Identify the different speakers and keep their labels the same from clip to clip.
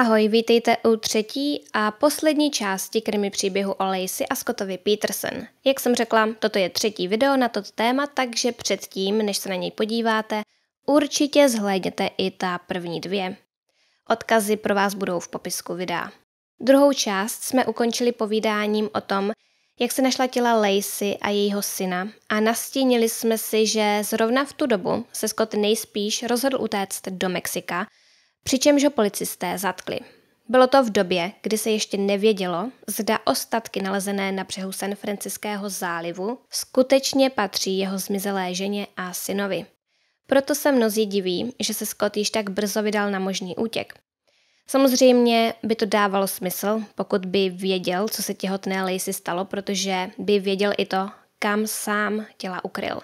Speaker 1: Ahoj, vítejte u třetí a poslední části krimi příběhu o Lacey a Scottovi Peterson. Jak jsem řekla, toto je třetí video na toto téma, takže předtím, než se na něj podíváte, určitě zhlédněte i ta první dvě. Odkazy pro vás budou v popisku videa. Druhou část jsme ukončili povídáním o tom, jak se našla těla Lacey a jejího syna a nastínili jsme si, že zrovna v tu dobu se Scott nejspíš rozhodl utéct do Mexika – přičemž ho policisté zatkli. Bylo to v době, kdy se ještě nevědělo, zda ostatky nalezené na břehu San Franciského zálivu skutečně patří jeho zmizelé ženě a synovi. Proto se mnozí diví, že se Scott již tak brzo vydal na možný útěk. Samozřejmě by to dávalo smysl, pokud by věděl, co se těhotné Lacey stalo, protože by věděl i to, kam sám těla ukryl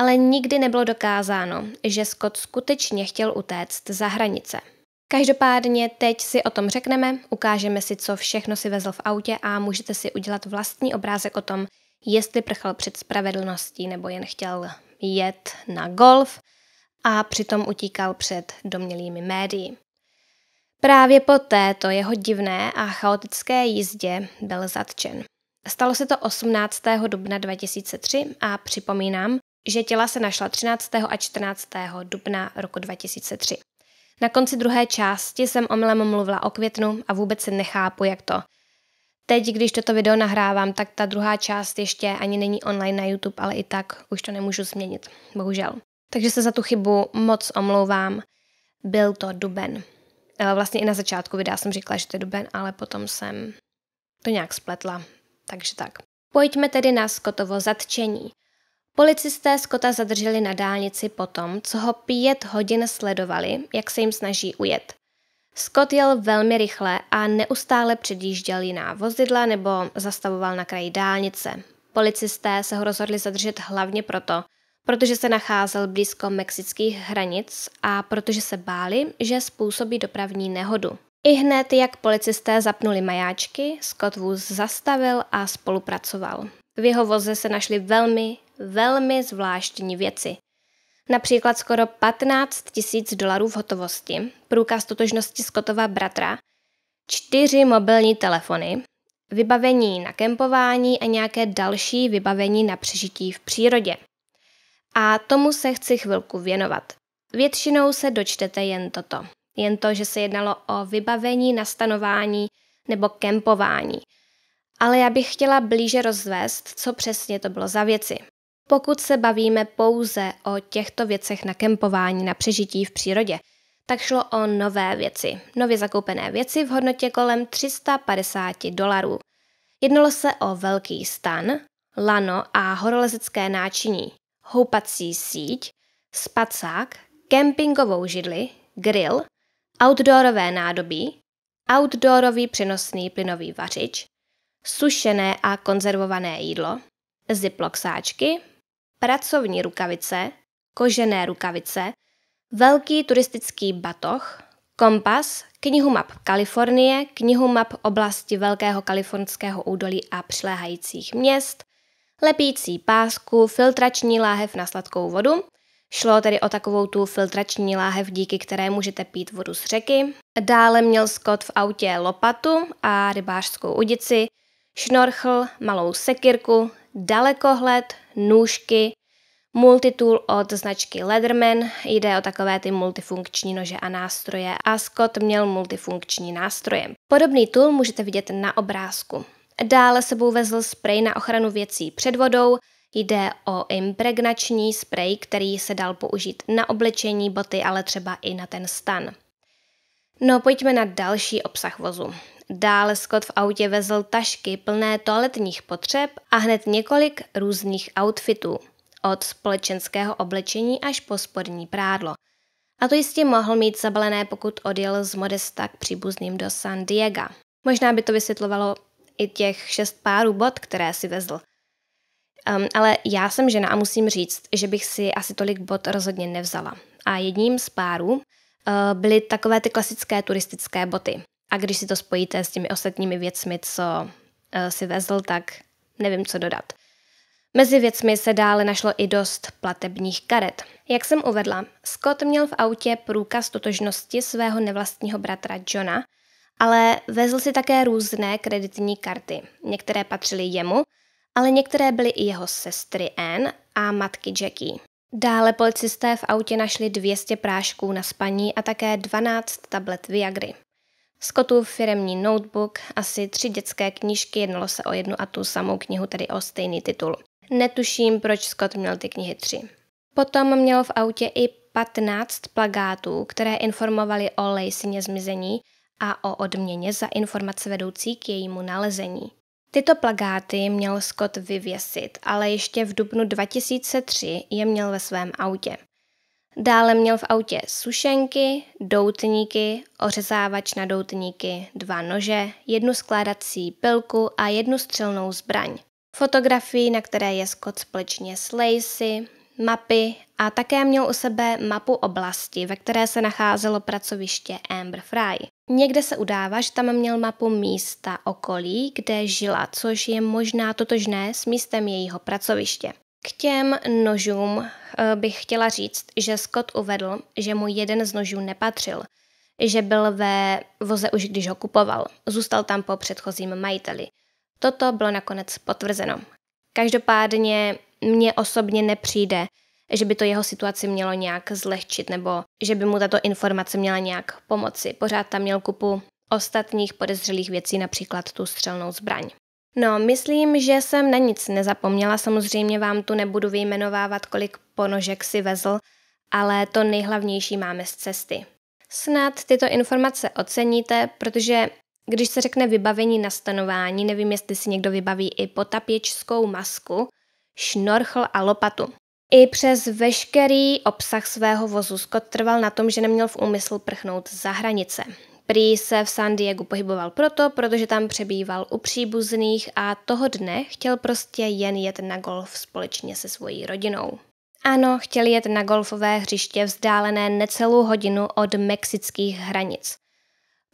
Speaker 1: ale nikdy nebylo dokázáno, že Scott skutečně chtěl utéct za hranice. Každopádně teď si o tom řekneme, ukážeme si, co všechno si vezl v autě a můžete si udělat vlastní obrázek o tom, jestli prchal před spravedlností nebo jen chtěl jet na golf a přitom utíkal před domělými médií. Právě po této jeho divné a chaotické jízdě byl zatčen. Stalo se to 18. dubna 2003 a připomínám, že těla se našla 13. a 14. dubna roku 2003. Na konci druhé části jsem omylem mluvila o květnu a vůbec si nechápu, jak to. Teď, když toto video nahrávám, tak ta druhá část ještě ani není online na YouTube, ale i tak už to nemůžu změnit, bohužel. Takže se za tu chybu moc omlouvám. Byl to duben. Eh, vlastně i na začátku videa jsem říkala, že to je duben, ale potom jsem to nějak spletla. Takže tak. Pojďme tedy na Skotovo zatčení. Policisté Skota zadrželi na dálnici potom, co ho pět hodin sledovali, jak se jim snaží ujet. Scott jel velmi rychle a neustále předjížděl jiná vozidla nebo zastavoval na kraji dálnice. Policisté se ho rozhodli zadržet hlavně proto, protože se nacházel blízko mexických hranic a protože se báli, že způsobí dopravní nehodu. I hned, jak policisté zapnuli majáčky, Scott vůz zastavil a spolupracoval. V jeho voze se našly velmi velmi zvláštní věci. Například skoro 15 tisíc dolarů v hotovosti, průkaz totožnosti Scottova bratra, čtyři mobilní telefony, vybavení na kempování a nějaké další vybavení na přežití v přírodě. A tomu se chci chvilku věnovat. Většinou se dočtete jen toto. Jen to, že se jednalo o vybavení na stanování nebo kempování. Ale já bych chtěla blíže rozvést, co přesně to bylo za věci. Pokud se bavíme pouze o těchto věcech na kempování, na přežití v přírodě, tak šlo o nové věci, nově zakoupené věci v hodnotě kolem 350 dolarů. Jednalo se o velký stan, lano a horolezecké náčiní, houpací síť, spacák, kempingovou židli, grill, outdoorové nádobí, outdoorový přenosný plynový vařič, sušené a konzervované jídlo, ziploxáčky, pracovní rukavice, kožené rukavice, velký turistický batoh, kompas, knihu map Kalifornie, knihu map oblasti Velkého kalifornského údolí a přiléhajících měst, lepící pásku, filtrační láhev na sladkou vodu. Šlo tedy o takovou tu filtrační láhev, díky které můžete pít vodu z řeky. Dále měl Scott v autě lopatu a rybářskou udici, šnorchl, malou sekirku, dalekohled, nůžky, multitool od značky Leatherman, jde o takové ty multifunkční nože a nástroje a Scott měl multifunkční nástroje. Podobný tool můžete vidět na obrázku. Dále sebou vezl sprej na ochranu věcí před vodou, Jde o impregnační sprej, který se dal použít na oblečení, boty, ale třeba i na ten stan. No pojďme na další obsah vozu. Dále Scott v autě vezl tašky plné toaletních potřeb a hned několik různých outfitů, od společenského oblečení až po spodní prádlo. A to jistě mohl mít zabalené, pokud odjel z Modesta k příbuzným do San Diego. Možná by to vysvětlovalo i těch šest párů bot, které si vezl. Um, ale já jsem žena a musím říct, že bych si asi tolik bot rozhodně nevzala. A jedním z párů Eh, byly takové ty klasické turistické boty. A když si to spojíte s těmi ostatními věcmi, co eh, si vezl, tak nevím, co dodat. Mezi věcmi se dále našlo i dost platebních karet. Jak jsem uvedla, Scott měl v autě průkaz totožnosti svého nevlastního bratra Johna, ale vezl si také různé kreditní karty. Některé patřily jemu, ale některé byly i jeho sestry Anne a matky Jackie. Dále policisté v autě našli 200 prášků na spaní a také 12 tablet Viagry. Scottův firemní notebook, asi tři dětské knížky, jednalo se o jednu a tu samou knihu, tedy o stejný titul. Netuším, proč Scott měl ty knihy tři. Potom měl v autě i 15 plagátů, které informovali o Laceyně zmizení a o odměně za informace vedoucí k jejímu nalezení. Tyto plagáty měl Scott vyvěsit, ale ještě v dubnu 2003 je měl ve svém autě. Dále měl v autě sušenky, doutníky, ořezávač na doutníky, dva nože, jednu skládací pilku a jednu střelnou zbraň. Fotografii, na které je Scott společně s Lacey, mapy a také měl u sebe mapu oblasti, ve které se nacházelo pracoviště Amber Fry. Někde se udává, že tam měl mapu místa okolí, kde žila, což je možná totožné s místem jejího pracoviště. K těm nožům eh, bych chtěla říct, že Scott uvedl, že mu jeden z nožů nepatřil, že byl ve voze už když ho kupoval. Zůstal tam po předchozím majiteli. Toto bylo nakonec potvrzeno. Každopádně mně osobně nepřijde, že by to jeho situaci mělo nějak zlehčit nebo že by mu tato informace měla nějak pomoci. Pořád tam měl kupu ostatních podezřelých věcí, například tu střelnou zbraň. No, myslím, že jsem na nic nezapomněla, samozřejmě vám tu nebudu vyjmenovávat, kolik ponožek si vezl, ale to nejhlavnější máme z cesty. Snad tyto informace oceníte, protože když se řekne vybavení na stanování, nevím, jestli si někdo vybaví i potapěčskou masku, šnorchl a lopatu. I přes veškerý obsah svého vozu Scott trval na tom, že neměl v úmysl prchnout za hranice. Prý se v San Diego pohyboval proto, protože tam přebýval u příbuzných a toho dne chtěl prostě jen jet na golf společně se svojí rodinou. Ano, chtěl jet na golfové hřiště vzdálené necelou hodinu od mexických hranic –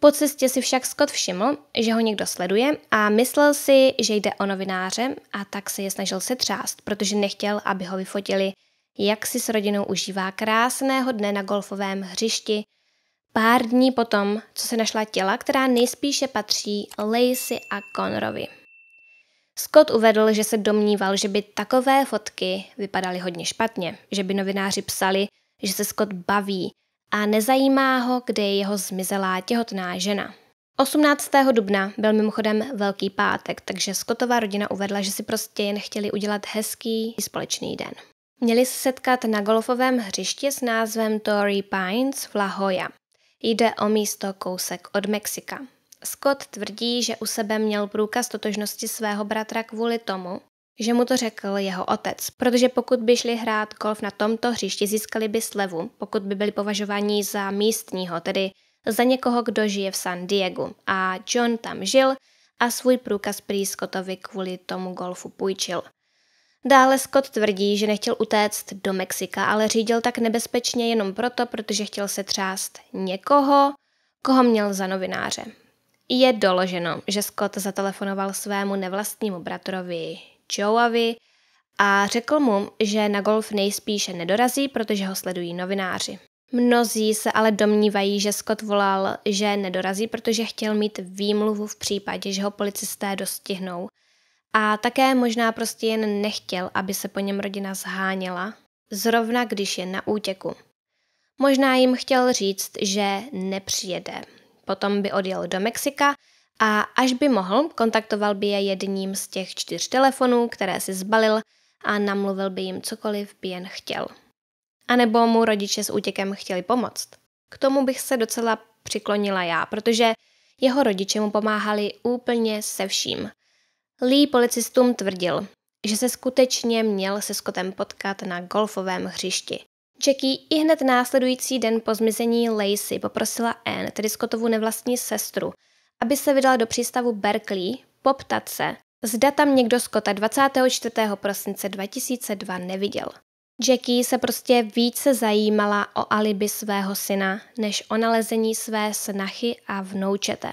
Speaker 1: po cestě si však Scott všiml, že ho někdo sleduje a myslel si, že jde o novináře a tak se je snažil setřást, protože nechtěl, aby ho vyfotili, jak si s rodinou užívá krásného dne na golfovém hřišti. Pár dní potom, co se našla těla, která nejspíše patří Lacey a Conrovi. Scott uvedl, že se domníval, že by takové fotky vypadaly hodně špatně, že by novináři psali, že se Scott baví, a nezajímá ho, kde je jeho zmizelá těhotná žena. 18. dubna byl mimochodem Velký pátek, takže skotová rodina uvedla, že si prostě jen chtěli udělat hezký společný den. Měli se setkat na golfovém hřiště s názvem Torrey Pines v La Hoya. Jde o místo kousek od Mexika. Scott tvrdí, že u sebe měl průkaz totožnosti svého bratra kvůli tomu, že mu to řekl jeho otec, protože pokud by šli hrát golf na tomto hřišti, získali by slevu, pokud by byli považováni za místního, tedy za někoho, kdo žije v San Diego. A John tam žil a svůj průkaz prý Scottovi kvůli tomu golfu půjčil. Dále Scott tvrdí, že nechtěl utéct do Mexika, ale řídil tak nebezpečně jenom proto, protože chtěl se třást někoho, koho měl za novináře. Je doloženo, že Scott zatelefonoval svému nevlastnímu bratrovi Joeovi a řekl mu, že na golf nejspíše nedorazí, protože ho sledují novináři. Mnozí se ale domnívají, že Scott volal, že nedorazí, protože chtěl mít výmluvu v případě, že ho policisté dostihnou. A také možná prostě jen nechtěl, aby se po něm rodina zháněla, zrovna když je na útěku. Možná jim chtěl říct, že nepřijede. Potom by odjel do Mexika a až by mohl, kontaktoval by je jedním z těch čtyř telefonů, které si zbalil a namluvil by jim cokoliv by jen chtěl. A nebo mu rodiče s útěkem chtěli pomoct. K tomu bych se docela přiklonila já, protože jeho rodiče mu pomáhali úplně se vším. Lee policistům tvrdil, že se skutečně měl se Scottem potkat na golfovém hřišti. Jackie i hned následující den po zmizení Lacey poprosila Anne, tedy Scottovu nevlastní sestru, aby se vydala do přístavu Berkeley poptat se, zda tam někdo Scotta 24. prosince 2002 neviděl. Jackie se prostě více zajímala o alibi svého syna, než o nalezení své snachy a vnoučete.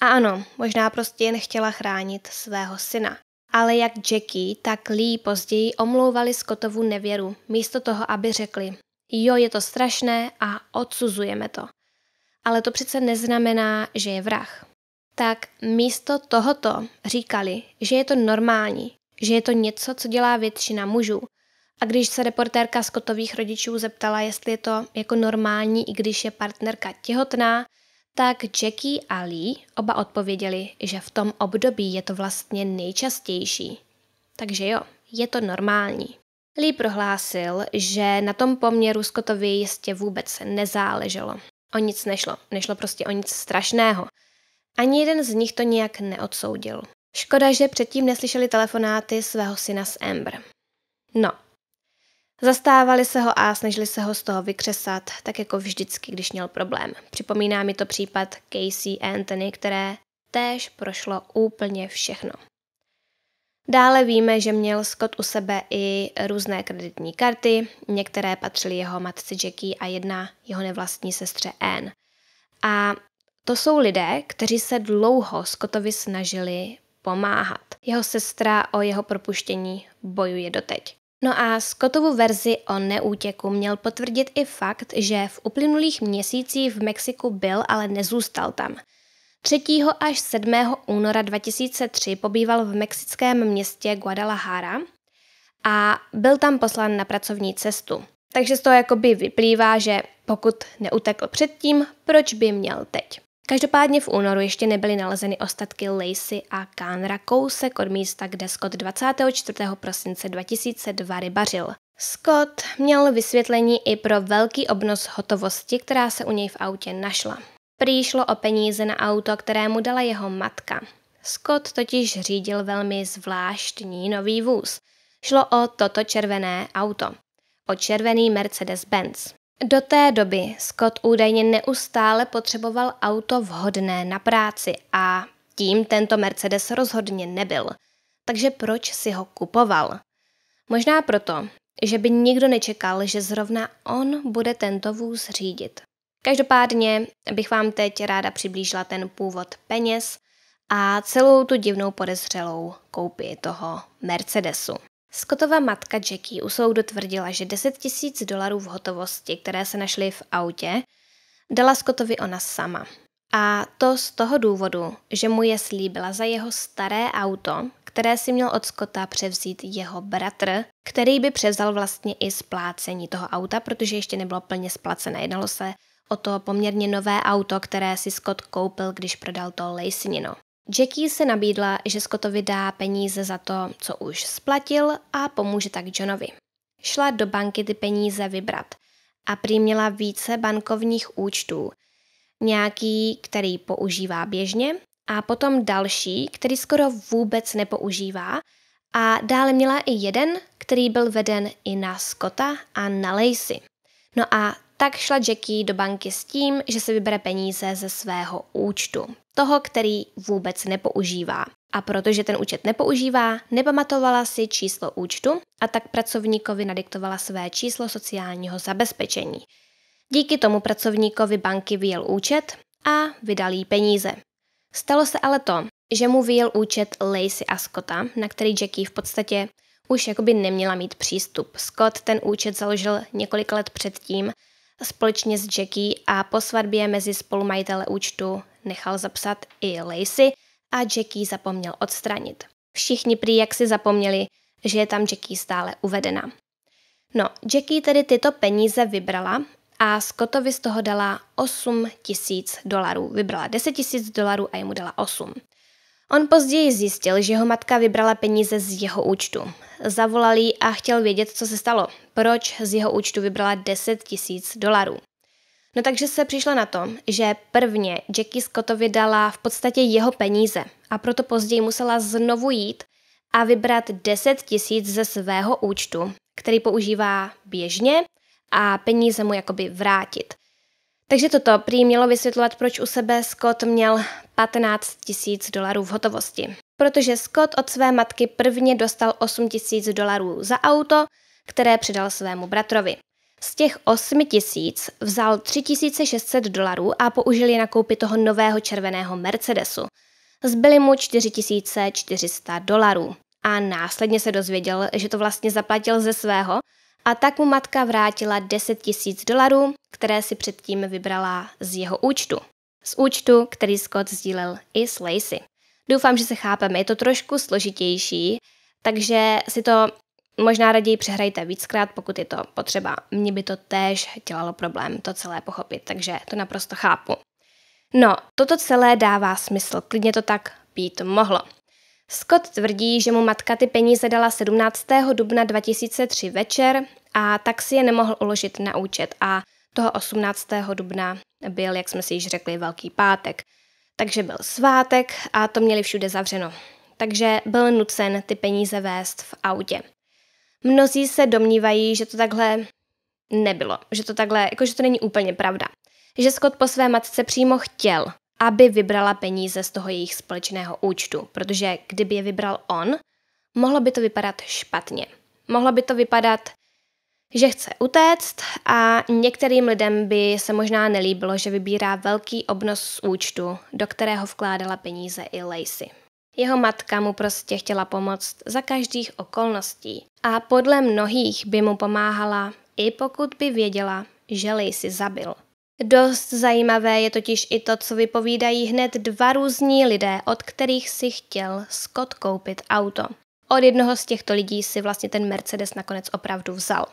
Speaker 1: A ano, možná prostě jen chtěla chránit svého syna. Ale jak Jackie, tak Lee později omlouvali Scottovu nevěru, místo toho, aby řekli, jo, je to strašné a odsuzujeme to ale to přece neznamená, že je vrah. Tak místo tohoto říkali, že je to normální, že je to něco, co dělá většina mužů. A když se reportérka Scottových rodičů zeptala, jestli je to jako normální, i když je partnerka těhotná, tak Jackie a Lee oba odpověděli, že v tom období je to vlastně nejčastější. Takže jo, je to normální. Lee prohlásil, že na tom poměru Scottovi jistě vůbec nezáleželo O nic nešlo. Nešlo prostě o nic strašného. Ani jeden z nich to nijak neodsoudil. Škoda, že předtím neslyšeli telefonáty svého syna s Amber. No. Zastávali se ho a snažili se ho z toho vykřesat, tak jako vždycky, když měl problém. Připomíná mi to případ Casey Anthony, které též prošlo úplně všechno. Dále víme, že měl Scott u sebe i různé kreditní karty, některé patřily jeho matce Jackie a jedna jeho nevlastní sestře Anne. A to jsou lidé, kteří se dlouho Scottovi snažili pomáhat. Jeho sestra o jeho propuštění bojuje doteď. No a Scottovu verzi o neútěku měl potvrdit i fakt, že v uplynulých měsících v Mexiku byl, ale nezůstal tam – 3. až 7. února 2003 pobýval v mexickém městě Guadalajara a byl tam poslán na pracovní cestu. Takže z toho jakoby vyplývá, že pokud neutekl předtím, proč by měl teď? Každopádně v únoru ještě nebyly nalezeny ostatky Lacey a Kánra kousek od místa, kde Scott 24. prosince 2002 rybařil. Scott měl vysvětlení i pro velký obnos hotovosti, která se u něj v autě našla. Prý šlo o peníze na auto, které mu dala jeho matka. Scott totiž řídil velmi zvláštní nový vůz. Šlo o toto červené auto. O červený Mercedes-Benz. Do té doby Scott údajně neustále potřeboval auto vhodné na práci a tím tento Mercedes rozhodně nebyl. Takže proč si ho kupoval? Možná proto, že by nikdo nečekal, že zrovna on bude tento vůz řídit. Každopádně bych vám teď ráda přiblížila ten původ peněz a celou tu divnou podezřelou koupi toho Mercedesu. Skotova matka Jackie u soudu tvrdila, že 10 tisíc dolarů v hotovosti, které se našly v autě, dala skotovi ona sama. A to z toho důvodu, že mu je slíbila za jeho staré auto, které si měl od skota převzít jeho bratr, který by převzal vlastně i splácení toho auta, protože ještě nebylo plně splacené. Jednalo se o to poměrně nové auto, které si Scott koupil, když prodal to Lejsinino. Jackie se nabídla, že Scottovi dá peníze za to, co už splatil a pomůže tak Johnovi. Šla do banky ty peníze vybrat a prý měla více bankovních účtů. Nějaký, který používá běžně a potom další, který skoro vůbec nepoužívá a dále měla i jeden, který byl veden i na Scotta a na Lacey. No a tak šla Jackie do banky s tím, že se vybere peníze ze svého účtu, toho, který vůbec nepoužívá. A protože ten účet nepoužívá, nepamatovala si číslo účtu a tak pracovníkovi nadiktovala své číslo sociálního zabezpečení. Díky tomu pracovníkovi banky vyjel účet a vydal jí peníze. Stalo se ale to, že mu vyjel účet Lacey a Scotta, na který Jackie v podstatě už jakoby neměla mít přístup. Scott ten účet založil několik let předtím Společně s Jackie a po svatbě mezi spolumajitele účtu nechal zapsat i Lacey a Jackie zapomněl odstranit. Všichni prý jak si zapomněli, že je tam Jackie stále uvedena. No, Jackie tedy tyto peníze vybrala a Scottovi z toho dala 8 tisíc dolarů. Vybrala 10 tisíc dolarů a jemu dala 8. On později zjistil, že jeho matka vybrala peníze z jeho účtu. Zavolal jí a chtěl vědět, co se stalo. Proč z jeho účtu vybrala 10 tisíc dolarů. No takže se přišlo na to, že prvně Jackie Scottovi dala v podstatě jeho peníze a proto později musela znovu jít a vybrat 10 tisíc ze svého účtu, který používá běžně a peníze mu jakoby vrátit. Takže toto prý mělo vysvětlovat, proč u sebe Scott měl 15 tisíc dolarů v hotovosti. Protože Scott od své matky prvně dostal 8 tisíc dolarů za auto, které přidal svému bratrovi. Z těch 8 tisíc vzal 3600 dolarů a použil je na koupi toho nového červeného Mercedesu. Zbyly mu 4400 dolarů a následně se dozvěděl, že to vlastně zaplatil ze svého, a tak mu matka vrátila 10 tisíc dolarů, které si předtím vybrala z jeho účtu. Z účtu, který Scott sdílel i s Lacey. Doufám, že se chápeme, je to trošku složitější, takže si to možná raději přehrajte víckrát, pokud je to potřeba. Mně by to též dělalo problém to celé pochopit, takže to naprosto chápu. No, toto celé dává smysl, klidně to tak být mohlo. Scott tvrdí, že mu matka ty peníze dala 17. dubna 2003 večer a tak si je nemohl uložit na účet a toho 18. dubna byl, jak jsme si již řekli, Velký pátek. Takže byl svátek a to měli všude zavřeno. Takže byl nucen ty peníze vést v autě. Mnozí se domnívají, že to takhle nebylo, že to takhle, jakože to není úplně pravda. Že Scott po své matce přímo chtěl, aby vybrala peníze z toho jejich společného účtu, protože kdyby je vybral on, mohlo by to vypadat špatně. Mohlo by to vypadat, že chce utéct a některým lidem by se možná nelíbilo, že vybírá velký obnos z účtu, do kterého vkládala peníze i Lacey. Jeho matka mu prostě chtěla pomoct za každých okolností a podle mnohých by mu pomáhala, i pokud by věděla, že Lacey zabil. Dost zajímavé je totiž i to, co vypovídají hned dva různí lidé, od kterých si chtěl Scott koupit auto. Od jednoho z těchto lidí si vlastně ten Mercedes nakonec opravdu vzal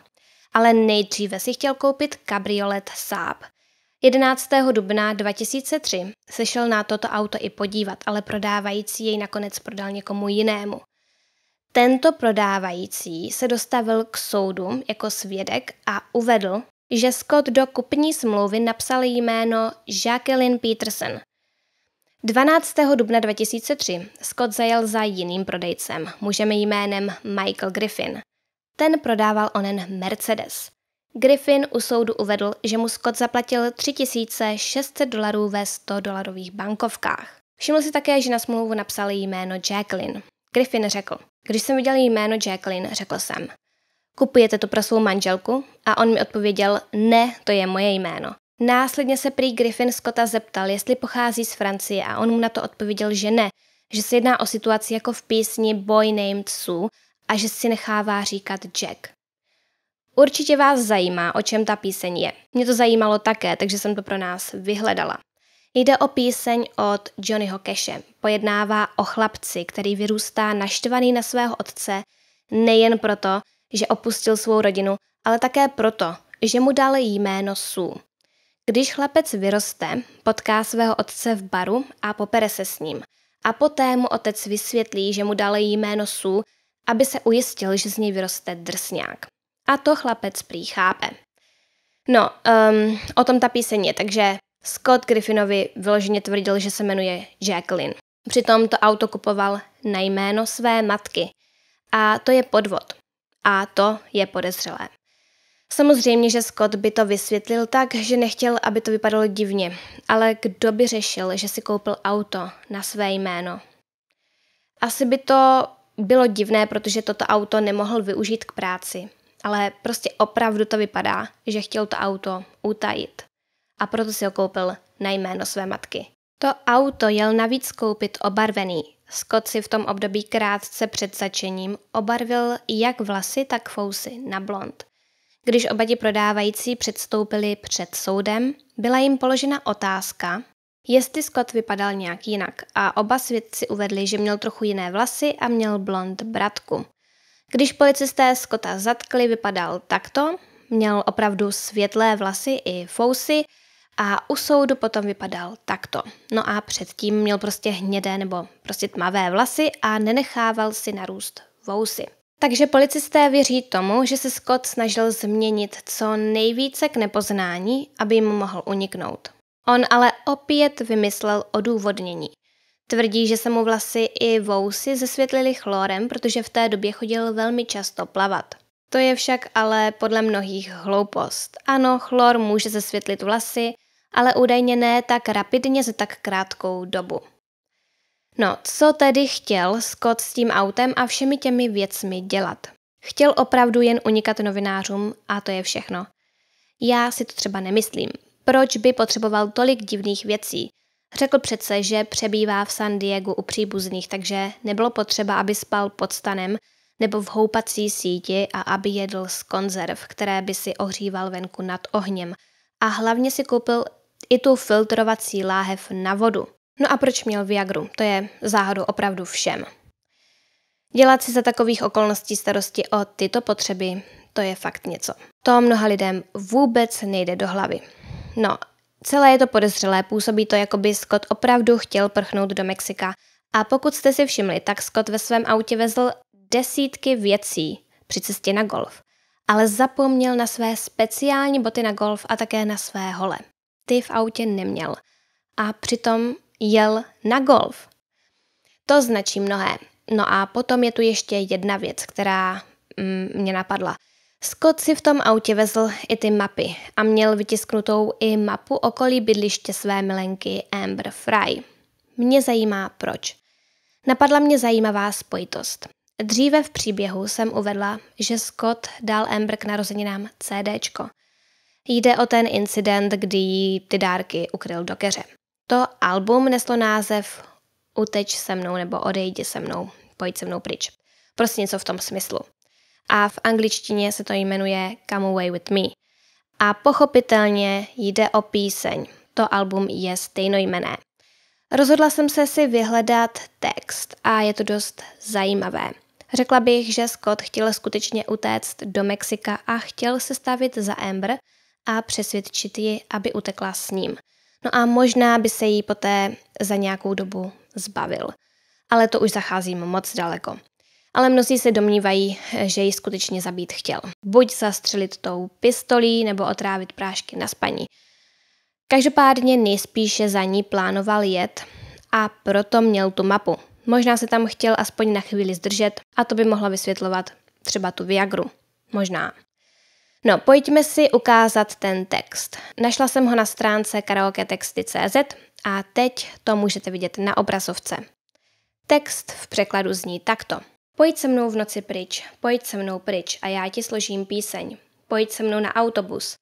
Speaker 1: ale nejdříve si chtěl koupit kabriolet Saab. 11. dubna 2003 se šel na toto auto i podívat, ale prodávající jej nakonec prodal někomu jinému. Tento prodávající se dostavil k soudu jako svědek a uvedl, že Scott do kupní smlouvy napsal jméno Jacqueline Peterson. 12. dubna 2003 Scott zajel za jiným prodejcem, mužem jménem Michael Griffin – ten prodával onen Mercedes. Griffin u soudu uvedl, že mu Scott zaplatil 3600 dolarů ve 100 dolarových bankovkách. Všiml si také, že na smlouvu napsal jméno Jacqueline. Griffin řekl, když jsem viděl jméno Jacqueline, řekl jsem, kupujete to pro svou manželku? A on mi odpověděl, ne, to je moje jméno. Následně se prý Griffin Scotta zeptal, jestli pochází z Francie a on mu na to odpověděl, že ne, že se jedná o situaci jako v písni Boy Named Sue, a že si nechává říkat Jack. Určitě vás zajímá, o čem ta píseň je. Mě to zajímalo také, takže jsem to pro nás vyhledala. Jde o píseň od Johnnyho Keše. Pojednává o chlapci, který vyrůstá naštvaný na svého otce nejen proto, že opustil svou rodinu, ale také proto, že mu dal jméno Sů. Když chlapec vyroste, potká svého otce v baru a popere se s ním. A poté mu otec vysvětlí, že mu dal jméno Sů, aby se ujistil, že z něj vyroste drsňák. A to chlapec prý chápe. No, um, o tom ta píseň je, takže Scott Griffinovi vyloženě tvrdil, že se jmenuje Jacqueline. Přitom to auto kupoval na jméno své matky. A to je podvod. A to je podezřelé. Samozřejmě, že Scott by to vysvětlil tak, že nechtěl, aby to vypadalo divně, ale kdo by řešil, že si koupil auto na své jméno? Asi by to bylo divné, protože toto auto nemohl využít k práci, ale prostě opravdu to vypadá, že chtěl to auto utajit. A proto si ho koupil na jméno své matky. To auto jel navíc koupit obarvený. Scott si v tom období krátce před začením obarvil jak vlasy, tak fousy na blond. Když oba ti prodávající předstoupili před soudem, byla jim položena otázka, Jestli Scott vypadal nějak jinak a oba svědci uvedli, že měl trochu jiné vlasy a měl blond bratku. Když policisté Scotta zatkli, vypadal takto, měl opravdu světlé vlasy i fousy a u soudu potom vypadal takto. No a předtím měl prostě hnědé nebo prostě tmavé vlasy a nenechával si narůst vousy. Takže policisté věří tomu, že se Scott snažil změnit co nejvíce k nepoznání, aby jim mohl uniknout. On ale opět vymyslel odůvodnění. Tvrdí, že se mu vlasy i vousy zesvětlili chlorem, protože v té době chodil velmi často plavat. To je však ale podle mnohých hloupost. Ano, chlor může zesvětlit vlasy, ale údajně ne tak rapidně za tak krátkou dobu. No, co tedy chtěl Scott s tím autem a všemi těmi věcmi dělat? Chtěl opravdu jen unikat novinářům a to je všechno. Já si to třeba nemyslím. Proč by potřeboval tolik divných věcí? Řekl přece, že přebývá v San Diego u příbuzných, takže nebylo potřeba, aby spal pod stanem nebo v houpací síti a aby jedl z konzerv, které by si ohříval venku nad ohněm. A hlavně si koupil i tu filtrovací láhev na vodu. No a proč měl Viagru? To je záhadu opravdu všem. Dělat si za takových okolností starosti o tyto potřeby, to je fakt něco. To mnoha lidem vůbec nejde do hlavy. No, celé je to podezřelé, působí to, jako by Scott opravdu chtěl prchnout do Mexika. A pokud jste si všimli, tak Scott ve svém autě vezl desítky věcí při cestě na golf. Ale zapomněl na své speciální boty na golf a také na své hole. Ty v autě neměl. A přitom jel na golf. To značí mnohé. No a potom je tu ještě jedna věc, která mm, mě napadla – Scott si v tom autě vezl i ty mapy a měl vytisknutou i mapu okolí bydliště své milenky Amber Fry. Mě zajímá proč. Napadla mě zajímavá spojitost. Dříve v příběhu jsem uvedla, že Scott dal Amber k narozeninám CDčko. Jde o ten incident, kdy jí ty dárky ukryl do keře. To album neslo název Uteč se mnou nebo odejdi se mnou, pojď se mnou pryč. Prostě něco v tom smyslu a v angličtině se to jmenuje Come Away With Me. A pochopitelně jde o píseň. To album je stejnojmené. Rozhodla jsem se si vyhledat text a je to dost zajímavé. Řekla bych, že Scott chtěl skutečně utéct do Mexika a chtěl se stavit za Amber a přesvědčit ji, aby utekla s ním. No a možná by se jí poté za nějakou dobu zbavil. Ale to už zacházím moc daleko ale mnozí se domnívají, že ji skutečně zabít chtěl. Buď zastřelit tou pistolí nebo otrávit prášky na spaní. Každopádně nejspíše za ní plánoval jet a proto měl tu mapu. Možná se tam chtěl aspoň na chvíli zdržet a to by mohlo vysvětlovat třeba tu Viagru. Možná. No, pojďme si ukázat ten text. Našla jsem ho na stránce karaoketexty.cz a teď to můžete vidět na obrazovce. Text v překladu zní takto – Pojď se mnou v noci pryč, pojď se mnou pryč a já ti složím píseň. Pojď se mnou na autobus.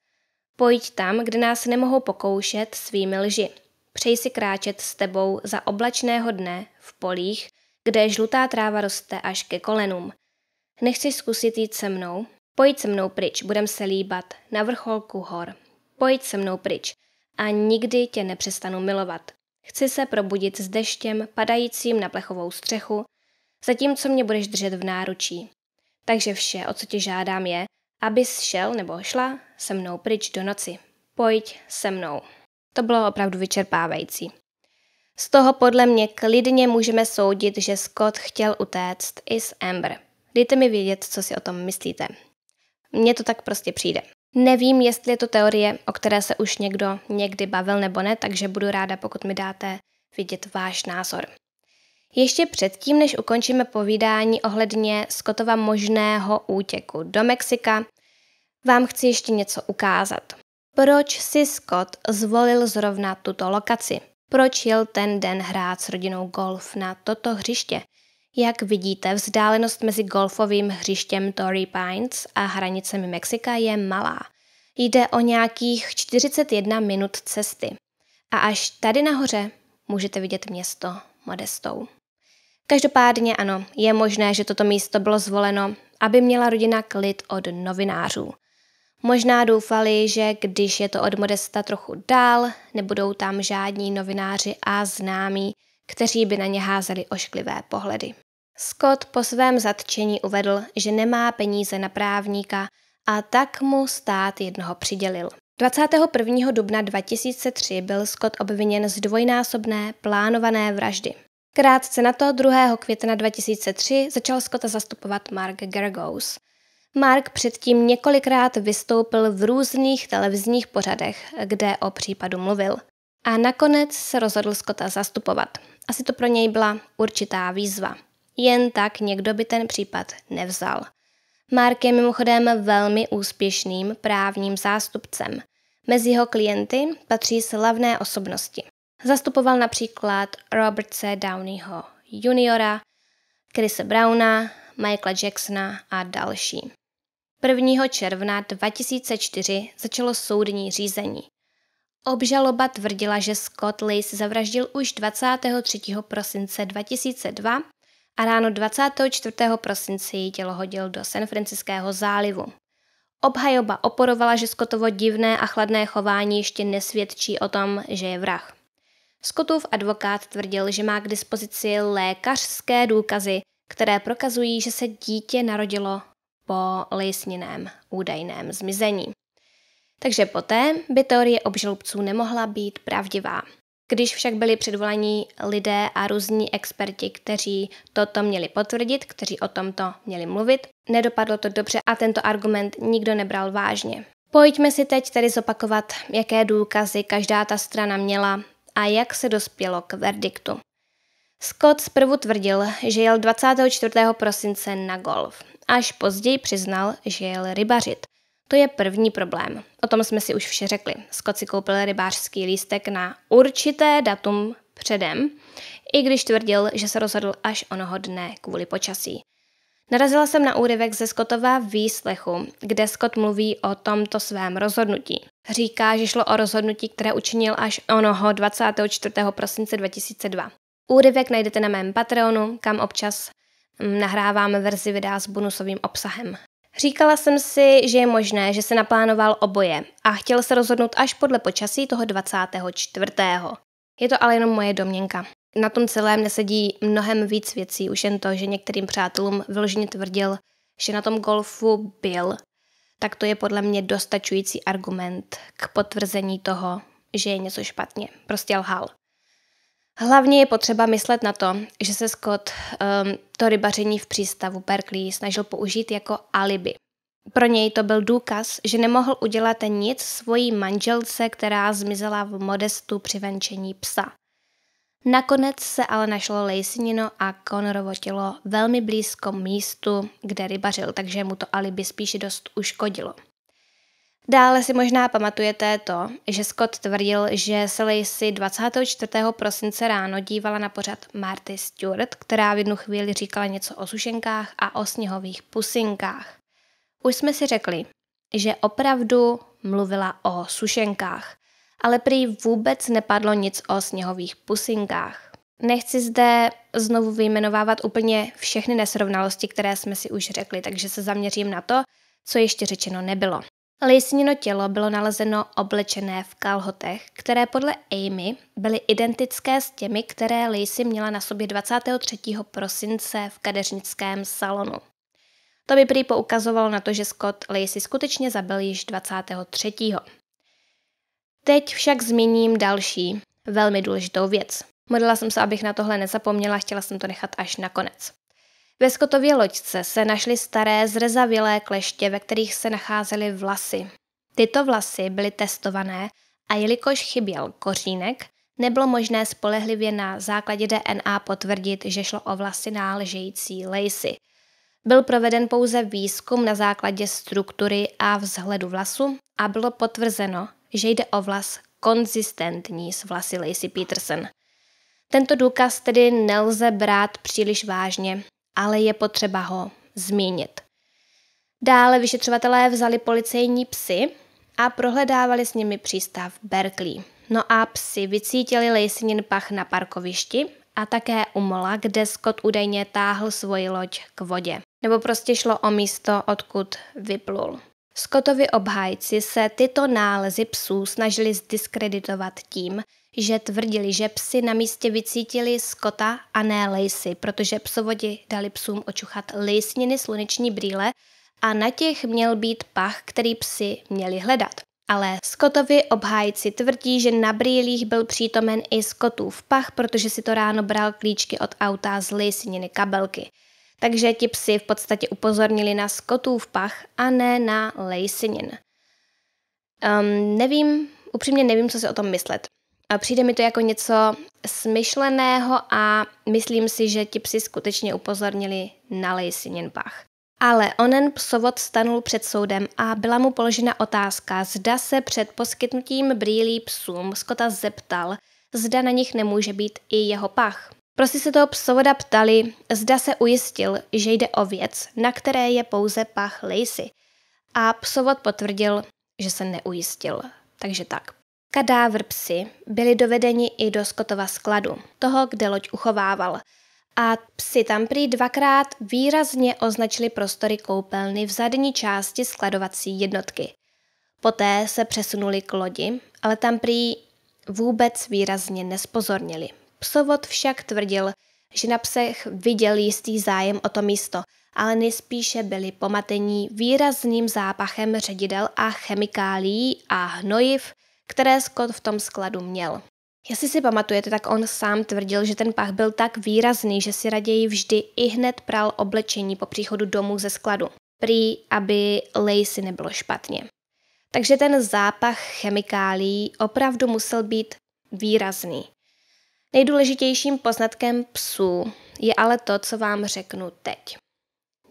Speaker 1: Pojď tam, kde nás nemohou pokoušet svými lži. Přeji si kráčet s tebou za oblačného dne v polích, kde žlutá tráva roste až ke kolenům. Nechci zkusit jít se mnou? Pojď se mnou pryč, budem se líbat, na vrcholku hor. Pojď se mnou pryč a nikdy tě nepřestanu milovat. Chci se probudit s deštěm, padajícím na plechovou střechu, zatímco mě budeš držet v náručí. Takže vše, o co tě žádám, je, abys šel nebo šla se mnou pryč do noci. Pojď se mnou. To bylo opravdu vyčerpávající. Z toho podle mě klidně můžeme soudit, že Scott chtěl utéct i s Amber. Dejte mi vědět, co si o tom myslíte. Mně to tak prostě přijde. Nevím, jestli je to teorie, o které se už někdo někdy bavil nebo ne, takže budu ráda, pokud mi dáte vidět váš názor. Ještě předtím, než ukončíme povídání ohledně Scottova možného útěku do Mexika, vám chci ještě něco ukázat. Proč si Scott zvolil zrovna tuto lokaci? Proč jel ten den hrát s rodinou golf na toto hřiště? Jak vidíte, vzdálenost mezi golfovým hřištěm Torrey Pines a hranicemi Mexika je malá. Jde o nějakých 41 minut cesty. A až tady nahoře můžete vidět město Modestou. Každopádně ano, je možné, že toto místo bylo zvoleno, aby měla rodina klid od novinářů. Možná doufali, že když je to od Modesta trochu dál, nebudou tam žádní novináři a známí, kteří by na ně házeli ošklivé pohledy. Scott po svém zatčení uvedl, že nemá peníze na právníka a tak mu stát jednoho přidělil. 21. dubna 2003 byl Scott obviněn z dvojnásobné plánované vraždy. Krátce na to 2. května 2003 začal Scotta zastupovat Mark Gergos. Mark předtím několikrát vystoupil v různých televizních pořadech, kde o případu mluvil. A nakonec se rozhodl Scotta zastupovat. Asi to pro něj byla určitá výzva. Jen tak někdo by ten případ nevzal. Mark je mimochodem velmi úspěšným právním zástupcem. Mezi jeho klienty patří slavné osobnosti. Zastupoval například Robert C. Downeyho juniora, Chrise Browna, Michaela Jacksona a další. 1. června 2004 začalo soudní řízení. Obžaloba tvrdila, že Scott Lace zavraždil už 23. prosince 2002 a ráno 24. prosince ji tělo hodil do San Franciského zálivu. Obhajoba oporovala, že Scottovo divné a chladné chování ještě nesvědčí o tom, že je vrah. Scottův advokát tvrdil, že má k dispozici lékařské důkazy, které prokazují, že se dítě narodilo po lejsněném údajném zmizení. Takže poté by teorie obžalobců nemohla být pravdivá. Když však byli předvolaní lidé a různí experti, kteří toto měli potvrdit, kteří o tomto měli mluvit, nedopadlo to dobře a tento argument nikdo nebral vážně. Pojďme si teď tedy zopakovat, jaké důkazy každá ta strana měla a jak se dospělo k verdiktu. Scott zprvu tvrdil, že jel 24. prosince na golf. Až později přiznal, že jel rybařit. To je první problém. O tom jsme si už vše řekli. Scott si koupil rybářský lístek na určité datum předem, i když tvrdil, že se rozhodl až onoho dne kvůli počasí. Narazila jsem na úryvek ze Scottova výslechu, kde Scott mluví o tomto svém rozhodnutí. Říká, že šlo o rozhodnutí, které učinil až onoho 24. prosince 2002. Úryvek najdete na mém Patreonu, kam občas mm, nahrávám verzi videa s bonusovým obsahem. Říkala jsem si, že je možné, že se naplánoval oboje a chtěl se rozhodnout až podle počasí toho 24. Je to ale jenom moje domněnka na tom celém nesedí mnohem víc věcí, už jen to, že některým přátelům vyloženě tvrdil, že na tom golfu byl, tak to je podle mě dostačující argument k potvrzení toho, že je něco špatně. Prostě lhal. Hlavně je potřeba myslet na to, že se Scott um, to rybaření v přístavu Berkeley snažil použít jako alibi. Pro něj to byl důkaz, že nemohl udělat nic svojí manželce, která zmizela v modestu při venčení psa. Nakonec se ale našlo Lejsinino a Conorovo tělo velmi blízko místu, kde rybařil, takže mu to alibi spíš dost uškodilo. Dále si možná pamatujete to, že Scott tvrdil, že se Lacey 24. prosince ráno dívala na pořad Marty Stewart, která v jednu chvíli říkala něco o sušenkách a o sněhových pusinkách. Už jsme si řekli, že opravdu mluvila o sušenkách ale prý vůbec nepadlo nic o sněhových pusinkách. Nechci zde znovu vyjmenovávat úplně všechny nesrovnalosti, které jsme si už řekli, takže se zaměřím na to, co ještě řečeno nebylo. Lisnino tělo bylo nalezeno oblečené v kalhotech, které podle Amy byly identické s těmi, které Lacey měla na sobě 23. prosince v kadeřnickém salonu. To by prý poukazovalo na to, že Scott Lacey skutečně zabil již 23. Teď však zmíním další velmi důležitou věc. Modlila jsem se, abych na tohle nezapomněla, chtěla jsem to nechat až na konec. Ve Skotově loďce se našly staré zrezavilé kleště, ve kterých se nacházely vlasy. Tyto vlasy byly testované a jelikož chyběl kořínek, nebylo možné spolehlivě na základě DNA potvrdit, že šlo o vlasy náležející Lacey. Byl proveden pouze výzkum na základě struktury a vzhledu vlasu a bylo potvrzeno, že jde o vlas konzistentní s vlasy Lacey Peterson. Tento důkaz tedy nelze brát příliš vážně, ale je potřeba ho zmínit. Dále vyšetřovatelé vzali policejní psy a prohledávali s nimi přístav Berkeley. No a psy vycítili lejsinin pach na parkovišti a také u mola, kde Scott údajně táhl svoji loď k vodě. Nebo prostě šlo o místo, odkud vyplul. Scottovi obhájci se tyto nálezy psů snažili zdiskreditovat tím, že tvrdili, že psy na místě vycítili skota a ne Lacey, protože psovodi dali psům očuchat lejsniny sluneční brýle a na těch měl být pach, který psy měli hledat. Ale Scottovi obhájci tvrdí, že na brýlích byl přítomen i Scottův pach, protože si to ráno bral klíčky od auta z lejsniny kabelky – takže ti psi v podstatě upozornili na skotův pach a ne na lejsinin. Um, nevím, upřímně nevím, co si o tom myslet. A přijde mi to jako něco smyšleného a myslím si, že ti psi skutečně upozornili na lejsinin pach. Ale onen psovod stanul před soudem a byla mu položena otázka, zda se před poskytnutím brýlí psům Skota zeptal, zda na nich nemůže být i jeho pach. Prostě se toho psovoda ptali, zda se ujistil, že jde o věc, na které je pouze pach Lacey. A psovod potvrdil, že se neujistil. Takže tak. Kadávr psy byli dovedeni i do Skotova skladu, toho, kde loď uchovával. A psy tam prý dvakrát výrazně označili prostory koupelny v zadní části skladovací jednotky. Poté se přesunuli k lodi, ale tam prý vůbec výrazně nespozornili, Psovod však tvrdil, že na psech viděl jistý zájem o to místo, ale nejspíše byli pomatení výrazným zápachem ředidel a chemikálií a hnojiv, které Scott v tom skladu měl. Jestli si pamatujete, tak on sám tvrdil, že ten pach byl tak výrazný, že si raději vždy i hned pral oblečení po příchodu domů ze skladu. Prý, aby Lacey nebylo špatně. Takže ten zápach chemikálií opravdu musel být výrazný. Nejdůležitějším poznatkem psů je ale to, co vám řeknu teď.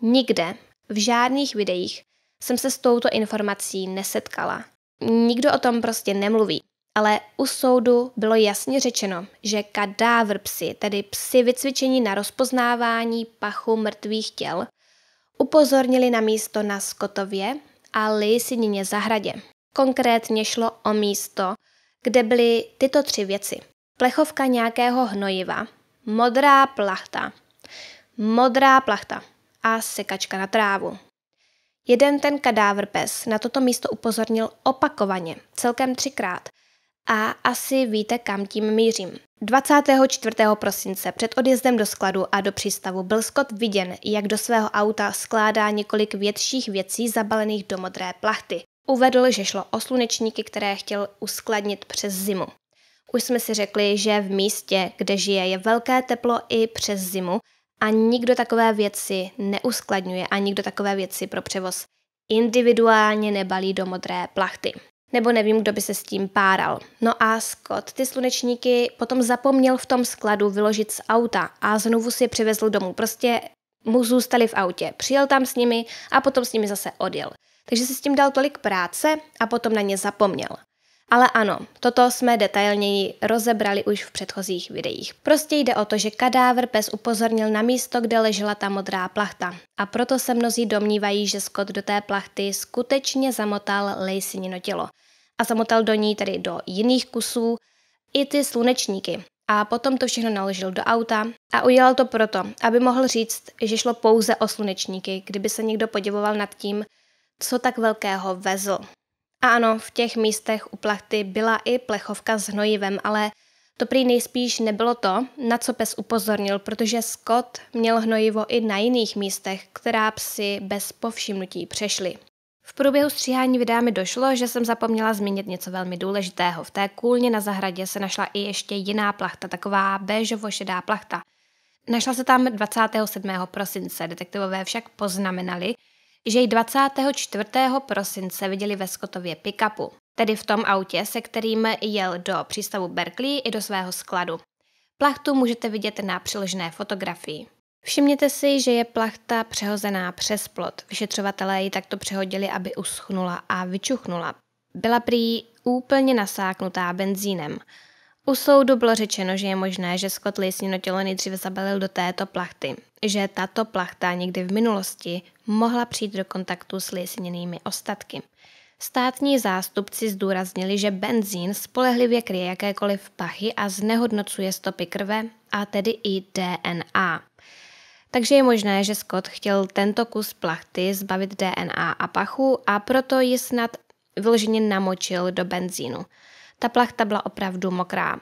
Speaker 1: Nikde, v žádných videích, jsem se s touto informací nesetkala. Nikdo o tom prostě nemluví. Ale u soudu bylo jasně řečeno, že kadávr psy, tedy psy vycvičení na rozpoznávání pachu mrtvých těl, upozornili na místo na Skotově a Lysinině zahradě. Konkrétně šlo o místo, kde byly tyto tři věci – plechovka nějakého hnojiva, modrá plachta, modrá plachta a sekačka na trávu. Jeden ten kadávr pes na toto místo upozornil opakovaně, celkem třikrát. A asi víte, kam tím mířím. 24. prosince před odjezdem do skladu a do přístavu byl Scott viděn, jak do svého auta skládá několik větších věcí zabalených do modré plachty. Uvedl, že šlo o slunečníky, které chtěl uskladnit přes zimu. Už jsme si řekli, že v místě, kde žije, je velké teplo i přes zimu a nikdo takové věci neuskladňuje a nikdo takové věci pro převoz individuálně nebalí do modré plachty. Nebo nevím, kdo by se s tím páral. No a Scott ty slunečníky potom zapomněl v tom skladu vyložit z auta a znovu si je přivezl domů. Prostě mu zůstali v autě. Přijel tam s nimi a potom s nimi zase odjel. Takže si s tím dal tolik práce a potom na ně zapomněl. Ale ano, toto jsme detailněji rozebrali už v předchozích videích. Prostě jde o to, že kadávr pes upozornil na místo, kde ležela ta modrá plachta. A proto se mnozí domnívají, že Scott do té plachty skutečně zamotal lejsinino tělo. A zamotal do ní tedy do jiných kusů i ty slunečníky. A potom to všechno naložil do auta a udělal to proto, aby mohl říct, že šlo pouze o slunečníky, kdyby se někdo podivoval nad tím, co tak velkého vezl. A ano, v těch místech u plachty byla i plechovka s hnojivem, ale to prý nejspíš nebylo to, na co pes upozornil, protože Scott měl hnojivo i na jiných místech, která psi bez povšimnutí přešli. V průběhu stříhání videa mi došlo, že jsem zapomněla zmínit něco velmi důležitého. V té kůlně na zahradě se našla i ještě jiná plachta, taková béžovo-šedá plachta. Našla se tam 27. prosince, detektivové však poznamenali, že ji 24. prosince viděli ve Skotově pick-upu, tedy v tom autě, se kterým jel do přístavu Berkeley i do svého skladu. Plachtu můžete vidět na přiložené fotografii. Všimněte si, že je plachta přehozená přes plot. Vyšetřovatelé ji takto přehodili, aby uschnula a vyčuchnula. Byla prý úplně nasáknutá benzínem. U soudu bylo řečeno, že je možné, že Scott Lee tělo nejdříve zabalil do této plachty, že tato plachta někdy v minulosti mohla přijít do kontaktu s lisněnými ostatky. Státní zástupci zdůraznili, že benzín spolehlivě kryje jakékoliv pachy a znehodnocuje stopy krve, a tedy i DNA. Takže je možné, že Scott chtěl tento kus plachty zbavit DNA a pachu a proto ji snad vyloženě namočil do benzínu. Ta plachta byla opravdu mokrá.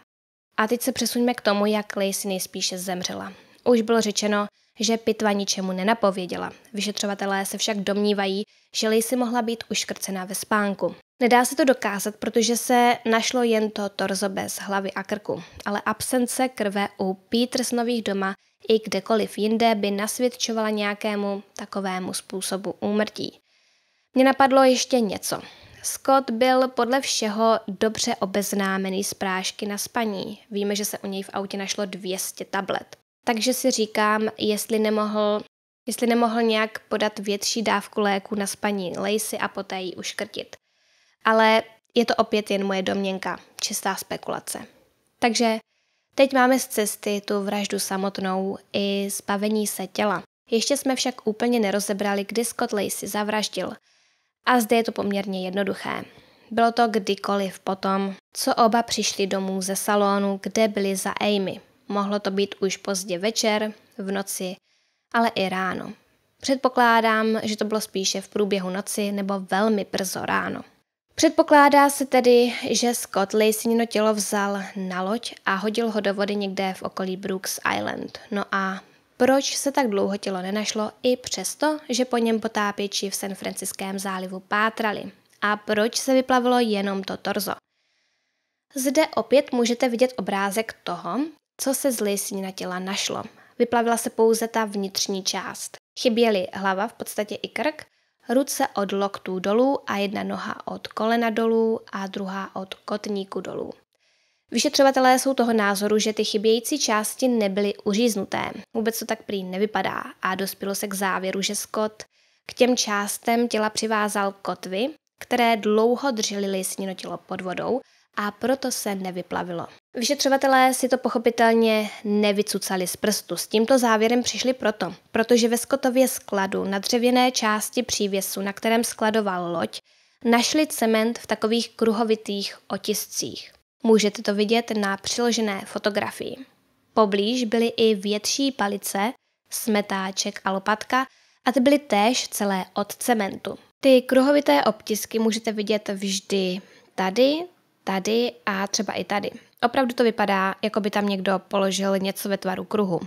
Speaker 1: A teď se přesuňme k tomu, jak Lacey nejspíše zemřela. Už bylo řečeno, že pitva ničemu nenapověděla. Vyšetřovatelé se však domnívají, že Lacey mohla být uškrcená ve spánku. Nedá se to dokázat, protože se našlo jen to torzo bez hlavy a krku, ale absence krve u Petersnových doma i kdekoliv jinde by nasvědčovala nějakému takovému způsobu úmrtí. Mně napadlo ještě něco. Scott byl podle všeho dobře obeznámený s prášky na spaní. Víme, že se u něj v autě našlo 200 tablet. Takže si říkám, jestli nemohl, jestli nemohl nějak podat větší dávku léku na spaní Lacey a poté ji uškrtit. Ale je to opět jen moje domněnka, čistá spekulace. Takže teď máme z cesty tu vraždu samotnou i zbavení se těla. Ještě jsme však úplně nerozebrali, kdy Scott Lacey zavraždil – a zde je to poměrně jednoduché. Bylo to kdykoliv potom, co oba přišli domů ze salonu, kde byli za Amy. Mohlo to být už pozdě večer, v noci, ale i ráno. Předpokládám, že to bylo spíše v průběhu noci nebo velmi brzo ráno. Předpokládá se tedy, že Scott Lacinino tělo vzal na loď a hodil ho do vody někde v okolí Brooks Island. No a proč se tak dlouho tělo nenašlo i přesto, že po něm potápěči v San Franciském zálivu pátrali a proč se vyplavilo jenom to torzo. Zde opět můžete vidět obrázek toho, co se z na těla našlo. Vyplavila se pouze ta vnitřní část. Chyběly hlava, v podstatě i krk, ruce od loktů dolů a jedna noha od kolena dolů a druhá od kotníku dolů. Vyšetřovatelé jsou toho názoru, že ty chybějící části nebyly uříznuté. Vůbec to tak prý nevypadá a dospělo se k závěru, že Scott k těm částem těla přivázal kotvy, které dlouho lisnino tělo pod vodou a proto se nevyplavilo. Vyšetřovatelé si to pochopitelně nevycucali z prstu. S tímto závěrem přišli proto, protože ve Skotově skladu na dřevěné části přívěsu, na kterém skladoval loď, našli cement v takových kruhovitých otiscích. Můžete to vidět na přiložené fotografii. Poblíž byly i větší palice, smetáček a lopatka a ty byly též celé od cementu. Ty kruhovité obtisky můžete vidět vždy tady, tady a třeba i tady. Opravdu to vypadá, jako by tam někdo položil něco ve tvaru kruhu.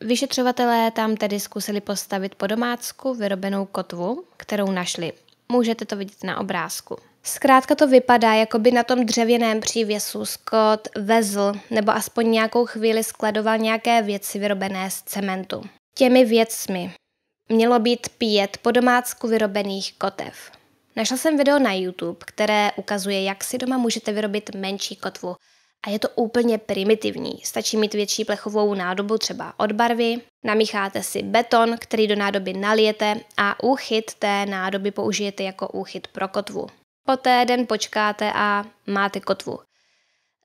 Speaker 1: Vyšetřovatelé tam tedy zkusili postavit po domácku vyrobenou kotvu, kterou našli. Můžete to vidět na obrázku. Zkrátka to vypadá, jako by na tom dřevěném přívěsu Scott vezl nebo aspoň nějakou chvíli skladoval nějaké věci vyrobené z cementu. Těmi věcmi mělo být pět po domácku vyrobených kotev. Našla jsem video na YouTube, které ukazuje, jak si doma můžete vyrobit menší kotvu. A je to úplně primitivní. Stačí mít větší plechovou nádobu třeba od barvy, namícháte si beton, který do nádoby nalijete a úchyt té nádoby použijete jako úchyt pro kotvu. Poté den počkáte a máte kotvu.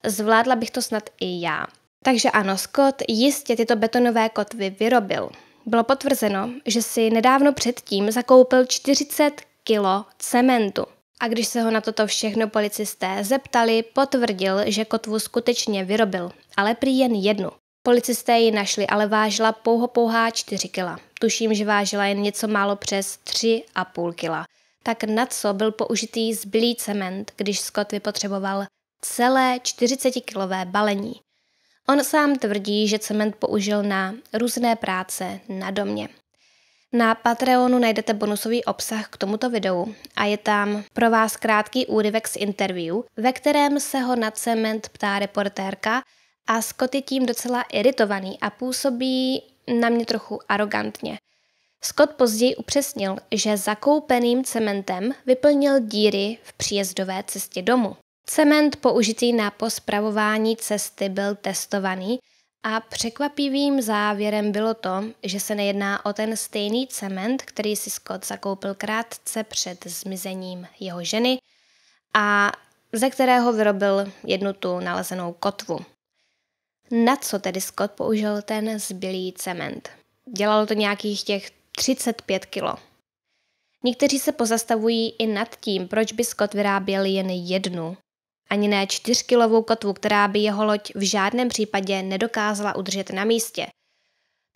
Speaker 1: Zvládla bych to snad i já. Takže ano, Scott jistě tyto betonové kotvy vyrobil. Bylo potvrzeno, že si nedávno předtím zakoupil 40 kilo cementu. A když se ho na toto všechno policisté zeptali, potvrdil, že kotvu skutečně vyrobil, ale prý jen jednu. Policisté ji našli, ale vážila pouho pouhá 4 kila. Tuším, že vážila jen něco málo přes 3,5 kila tak na co byl použitý zbylý cement, když Scott vypotřeboval celé 40-kilové balení. On sám tvrdí, že cement použil na různé práce na domě. Na Patreonu najdete bonusový obsah k tomuto videu a je tam pro vás krátký úryvek z interview, ve kterém se ho na cement ptá reportérka a Scott je tím docela iritovaný a působí na mě trochu arrogantně. Scott později upřesnil, že zakoupeným cementem vyplnil díry v příjezdové cestě domu. Cement použitý na pospravování cesty byl testovaný a překvapivým závěrem bylo to, že se nejedná o ten stejný cement, který si Scott zakoupil krátce před zmizením jeho ženy a ze kterého vyrobil jednu tu nalezenou kotvu. Na co tedy Scott použil ten zbylý cement? Dělalo to nějakých těch 35 kg. Někteří se pozastavují i nad tím, proč by Scott vyráběl jen jednu. Ani ne čtyřkilovou kotvu, která by jeho loď v žádném případě nedokázala udržet na místě.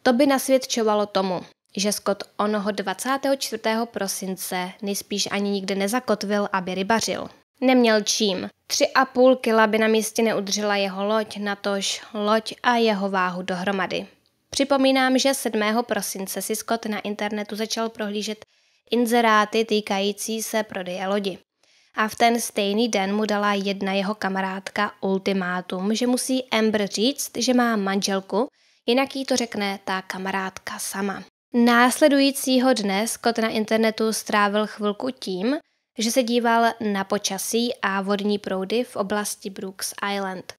Speaker 1: To by nasvědčovalo tomu, že Scott onoho 24. prosince nejspíš ani nikde nezakotvil, aby rybařil. Neměl čím. 3,5 kila by na místě neudržela jeho loď, natož loď a jeho váhu dohromady. Připomínám, že 7. prosince si Scott na internetu začal prohlížet inzeráty týkající se prodeje lodi. A v ten stejný den mu dala jedna jeho kamarádka ultimátum, že musí Amber říct, že má manželku, jinak jí to řekne ta kamarádka sama. Následujícího dne Scott na internetu strávil chvilku tím, že se díval na počasí a vodní proudy v oblasti Brooks Island.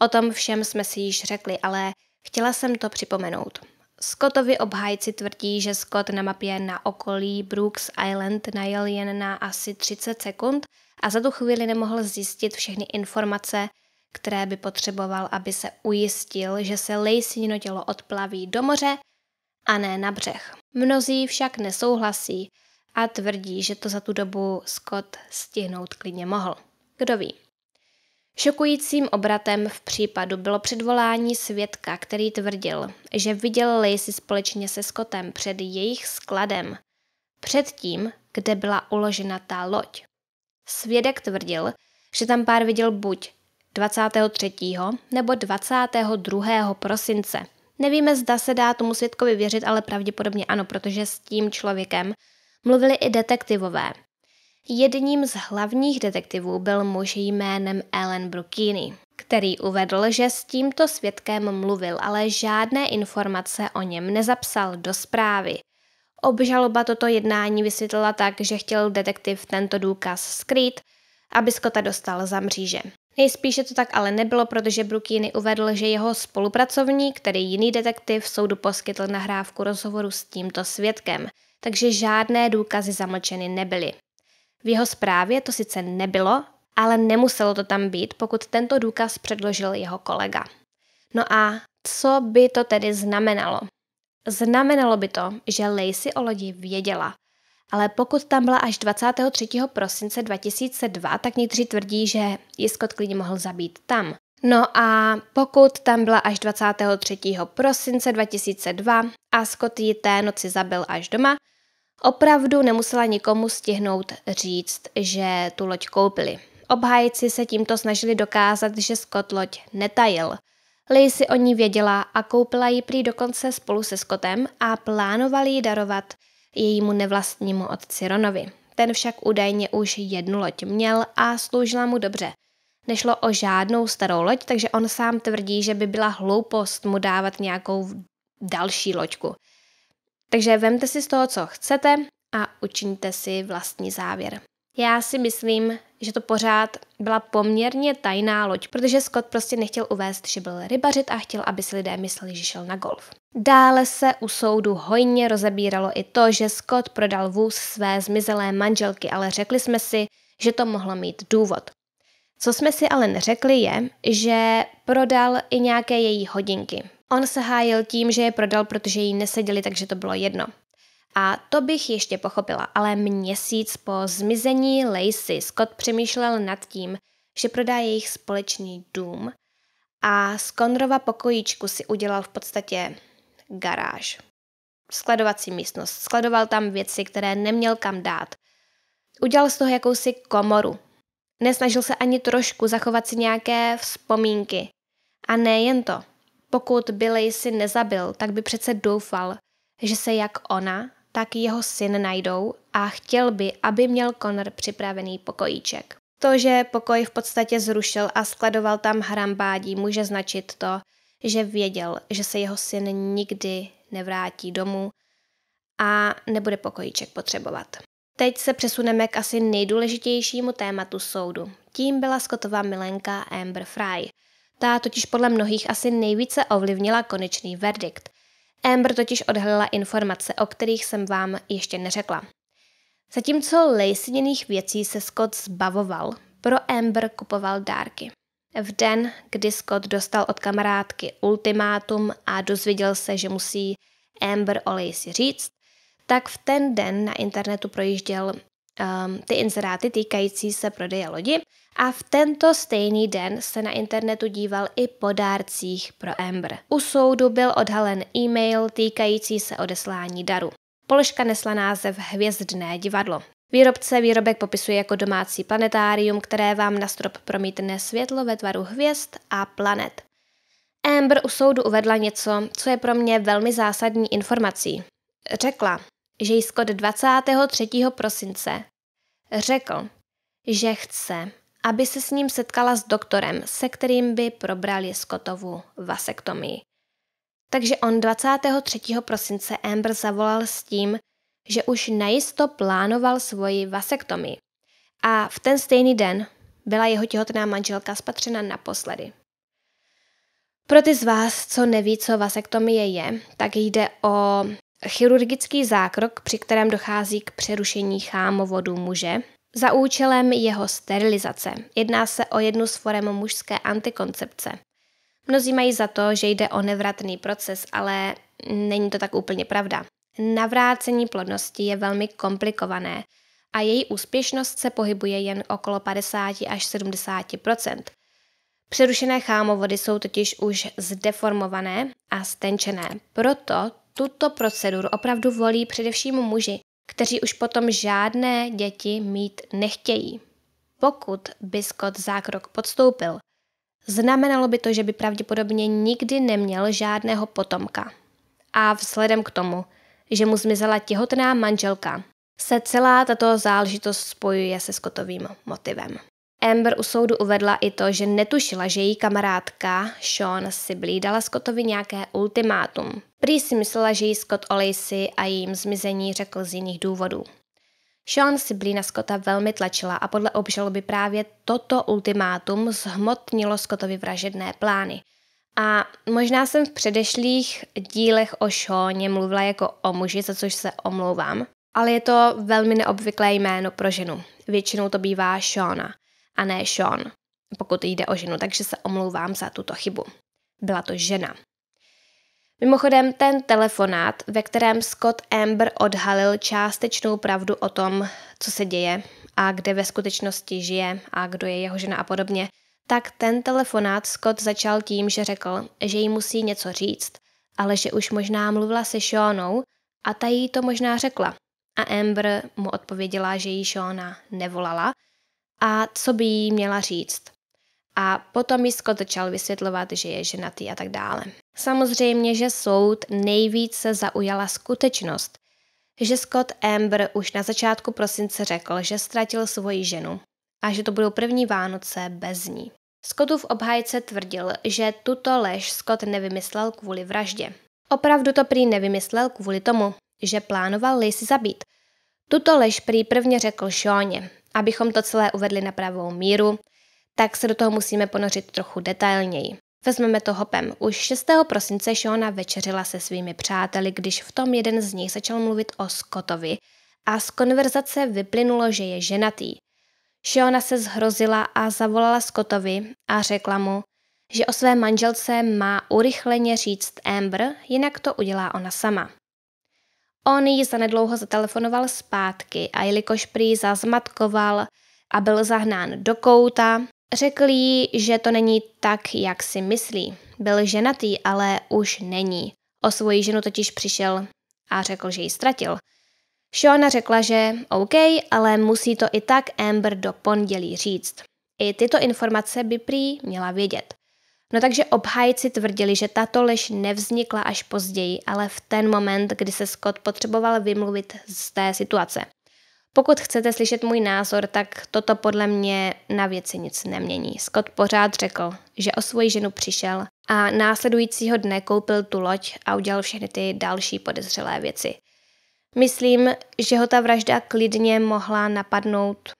Speaker 1: O tom všem jsme si již řekli, ale Chtěla jsem to připomenout. Scottovi obhájci tvrdí, že Scott na mapě na okolí Brooks Island najel jen na asi 30 sekund a za tu chvíli nemohl zjistit všechny informace, které by potřeboval, aby se ujistil, že se Laceyno tělo odplaví do moře a ne na břeh. Mnozí však nesouhlasí a tvrdí, že to za tu dobu Scott stihnout klidně mohl. Kdo ví? Šokujícím obratem v případu bylo předvolání svědka, který tvrdil, že viděl Lacey společně se Scottem před jejich skladem, před tím, kde byla uložena ta loď. Svědek tvrdil, že tam pár viděl buď 23. nebo 22. prosince. Nevíme, zda se dá tomu svědkovi věřit, ale pravděpodobně ano, protože s tím člověkem mluvili i detektivové. Jedním z hlavních detektivů byl muž jménem Ellen Brookini, který uvedl, že s tímto svědkem mluvil, ale žádné informace o něm nezapsal do zprávy. Obžaloba toto jednání vysvětlila tak, že chtěl detektiv tento důkaz skrýt, aby Skota dostal za mříže. Nejspíše to tak ale nebylo, protože Brookiny uvedl, že jeho spolupracovník, tedy jiný detektiv, soudu poskytl nahrávku rozhovoru s tímto svědkem, takže žádné důkazy zamlčeny nebyly. V jeho zprávě to sice nebylo, ale nemuselo to tam být, pokud tento důkaz předložil jeho kolega. No a co by to tedy znamenalo? Znamenalo by to, že Lacey o lodi věděla, ale pokud tam byla až 23. prosince 2002, tak někteří tvrdí, že ji Scott klidně mohl zabít tam. No a pokud tam byla až 23. prosince 2002 a Scott ji té noci zabil až doma, Opravdu nemusela nikomu stihnout říct, že tu loď koupili. Obhájci se tímto snažili dokázat, že Scott loď netajil. Lacey o ní věděla a koupila ji prý dokonce spolu se Scottem a plánovali ji darovat jejímu nevlastnímu otci Ronovi. Ten však údajně už jednu loď měl a sloužila mu dobře. Nešlo o žádnou starou loď, takže on sám tvrdí, že by byla hloupost mu dávat nějakou další loďku – takže vemte si z toho, co chcete a učiňte si vlastní závěr. Já si myslím, že to pořád byla poměrně tajná loď, protože Scott prostě nechtěl uvést, že byl rybařit a chtěl, aby si lidé mysleli, že šel na golf. Dále se u soudu hojně rozebíralo i to, že Scott prodal vůz své zmizelé manželky, ale řekli jsme si, že to mohlo mít důvod. Co jsme si ale neřekli je, že prodal i nějaké její hodinky. On se hájil tím, že je prodal, protože jí neseděli, takže to bylo jedno. A to bych ještě pochopila, ale měsíc po zmizení Lacey Scott přemýšlel nad tím, že prodá jejich společný dům a z Konrova pokojíčku si udělal v podstatě garáž. Skladovací místnost. Skladoval tam věci, které neměl kam dát. Udělal z toho jakousi komoru. Nesnažil se ani trošku zachovat si nějaké vzpomínky. A nejen to, pokud by si nezabil, tak by přece doufal, že se jak ona, tak jeho syn najdou a chtěl by, aby měl Connor připravený pokojíček. To, že pokoj v podstatě zrušil a skladoval tam hrambádí, může značit to, že věděl, že se jeho syn nikdy nevrátí domů a nebude pokojíček potřebovat. Teď se přesuneme k asi nejdůležitějšímu tématu soudu. Tím byla Scottova milenka Amber Fry. Ta totiž podle mnohých asi nejvíce ovlivnila konečný verdikt. Amber totiž odhalila informace, o kterých jsem vám ještě neřekla. Zatímco Lacey věcí se Scott zbavoval, pro Amber kupoval dárky. V den, kdy Scott dostal od kamarádky ultimátum a dozvěděl se, že musí Amber o Lacey říct, tak v ten den na internetu projížděl um, ty inzeráty týkající se prodeje lodi a v tento stejný den se na internetu díval i po dárcích pro Amber. U soudu byl odhalen e-mail týkající se odeslání daru. Položka nesla název Hvězdné divadlo. Výrobce výrobek popisuje jako domácí planetárium, které vám na strop promítne světlo ve tvaru hvězd a planet. Amber u soudu uvedla něco, co je pro mě velmi zásadní informací. Řekla, že jí Scott 23. prosince řekl, že chce, aby se s ním setkala s doktorem, se kterým by probrali Scottovu vasektomii. Takže on 23. prosince Amber zavolal s tím, že už najisto plánoval svoji vasektomii. A v ten stejný den byla jeho těhotná manželka spatřena naposledy. Pro ty z vás, co neví, co vasektomie je, tak jde o chirurgický zákrok, při kterém dochází k přerušení chámovodu muže, za účelem jeho sterilizace. Jedná se o jednu z forem mužské antikoncepce. Mnozí mají za to, že jde o nevratný proces, ale není to tak úplně pravda. Navrácení plodnosti je velmi komplikované a její úspěšnost se pohybuje jen okolo 50 až 70 Přerušené chámovody jsou totiž už zdeformované a stenčené, proto tuto proceduru opravdu volí především muži, kteří už potom žádné děti mít nechtějí. Pokud by Scott zákrok podstoupil, znamenalo by to, že by pravděpodobně nikdy neměl žádného potomka. A vzhledem k tomu, že mu zmizela těhotná manželka, se celá tato záležitost spojuje se Scottovým motivem. Amber u soudu uvedla i to, že netušila, že její kamarádka Sean Sibley dala Scottovi nějaké ultimátum. Prý si myslela, že jí Scott o Lacey a jejím zmizení řekl z jiných důvodů. Sean Sibley na Scotta velmi tlačila a podle obžaloby právě toto ultimátum zhmotnilo Scottovi vražedné plány. A možná jsem v předešlých dílech o Seaně mluvila jako o muži, za což se omlouvám, ale je to velmi neobvyklé jméno pro ženu. Většinou to bývá Seana – a ne Sean, pokud jde o ženu, takže se omlouvám za tuto chybu. Byla to žena. Mimochodem, ten telefonát, ve kterém Scott Amber odhalil částečnou pravdu o tom, co se děje a kde ve skutečnosti žije a kdo je jeho žena a podobně, tak ten telefonát Scott začal tím, že řekl, že jí musí něco říct, ale že už možná mluvila se Seanou a ta jí to možná řekla. A Amber mu odpověděla, že jí Seana nevolala a co by jí měla říct. A potom jí Scott začal vysvětlovat, že je ženatý a tak dále. Samozřejmě, že soud nejvíce zaujala skutečnost, že Scott Amber už na začátku prosince řekl, že ztratil svoji ženu a že to budou první Vánoce bez ní. Scottův obhájce tvrdil, že tuto lež Scott nevymyslel kvůli vraždě. Opravdu to prý nevymyslel kvůli tomu, že plánoval Lacey zabít. Tuto lež prý prvně řekl Seaně abychom to celé uvedli na pravou míru, tak se do toho musíme ponořit trochu detailněji. Vezmeme to hopem. Už 6. prosince Shona večeřila se svými přáteli, když v tom jeden z nich začal mluvit o Scottovi a z konverzace vyplynulo, že je ženatý. Shona se zhrozila a zavolala Scottovi a řekla mu, že o své manželce má urychleně říct Amber, jinak to udělá ona sama. On ji zanedlouho zatelefonoval zpátky a jelikož prý zazmatkoval a byl zahnán do kouta, řekl jí, že to není tak, jak si myslí. Byl ženatý, ale už není. O svoji ženu totiž přišel a řekl, že ji ztratil. Shona řekla, že OK, ale musí to i tak Amber do pondělí říct. I tyto informace by prý měla vědět. No takže obhájci tvrdili, že tato lež nevznikla až později, ale v ten moment, kdy se Scott potřeboval vymluvit z té situace. Pokud chcete slyšet můj názor, tak toto podle mě na věci nic nemění. Scott pořád řekl, že o svoji ženu přišel a následujícího dne koupil tu loď a udělal všechny ty další podezřelé věci. Myslím, že ho ta vražda klidně mohla napadnout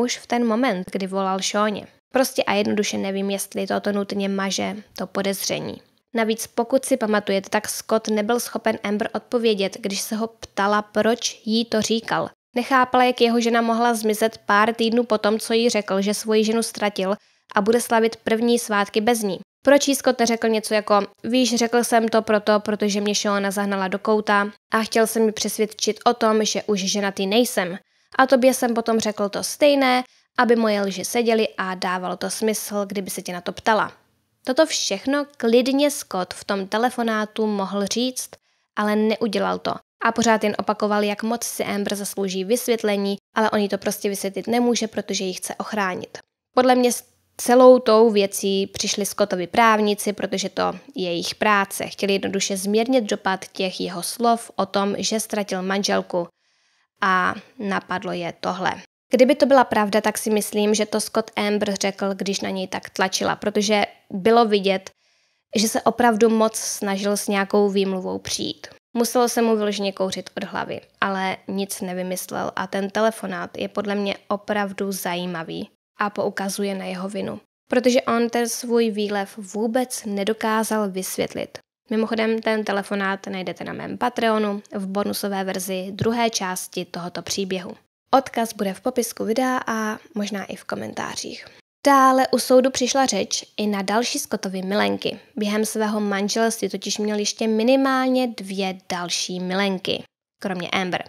Speaker 1: už v ten moment, kdy volal Šóně. Prostě a jednoduše nevím, jestli toto nutně maže to podezření. Navíc pokud si pamatujete, tak Scott nebyl schopen Amber odpovědět, když se ho ptala, proč jí to říkal. Nechápala, jak jeho žena mohla zmizet pár týdnů po tom, co jí řekl, že svoji ženu ztratil a bude slavit první svátky bez ní. Proč jí Scott neřekl něco jako, víš, řekl jsem to proto, protože mě Shona zahnala do kouta a chtěl jsem mi přesvědčit o tom, že už ženatý nejsem. A tobě jsem potom řekl to stejné aby moje lži seděly a dávalo to smysl, kdyby se tě na to ptala. Toto všechno klidně Scott v tom telefonátu mohl říct, ale neudělal to a pořád jen opakoval, jak moc si Amber zaslouží vysvětlení, ale oni to prostě vysvětlit nemůže, protože ji chce ochránit. Podle mě s celou tou věcí přišli Scottovi právníci, protože to je jejich práce. Chtěli jednoduše zmírnit dopad těch jeho slov o tom, že ztratil manželku a napadlo je tohle. Kdyby to byla pravda, tak si myslím, že to Scott Amber řekl, když na něj tak tlačila, protože bylo vidět, že se opravdu moc snažil s nějakou výmluvou přijít. Muselo se mu vyloženě kouřit od hlavy, ale nic nevymyslel a ten telefonát je podle mě opravdu zajímavý a poukazuje na jeho vinu. Protože on ten svůj výlev vůbec nedokázal vysvětlit. Mimochodem, ten telefonát najdete na mém Patreonu v bonusové verzi druhé části tohoto příběhu. Odkaz bude v popisku videa a možná i v komentářích. Dále u soudu přišla řeč i na další Scottovy milenky. Během svého manželství totiž měl ještě minimálně dvě další milenky, kromě Amber.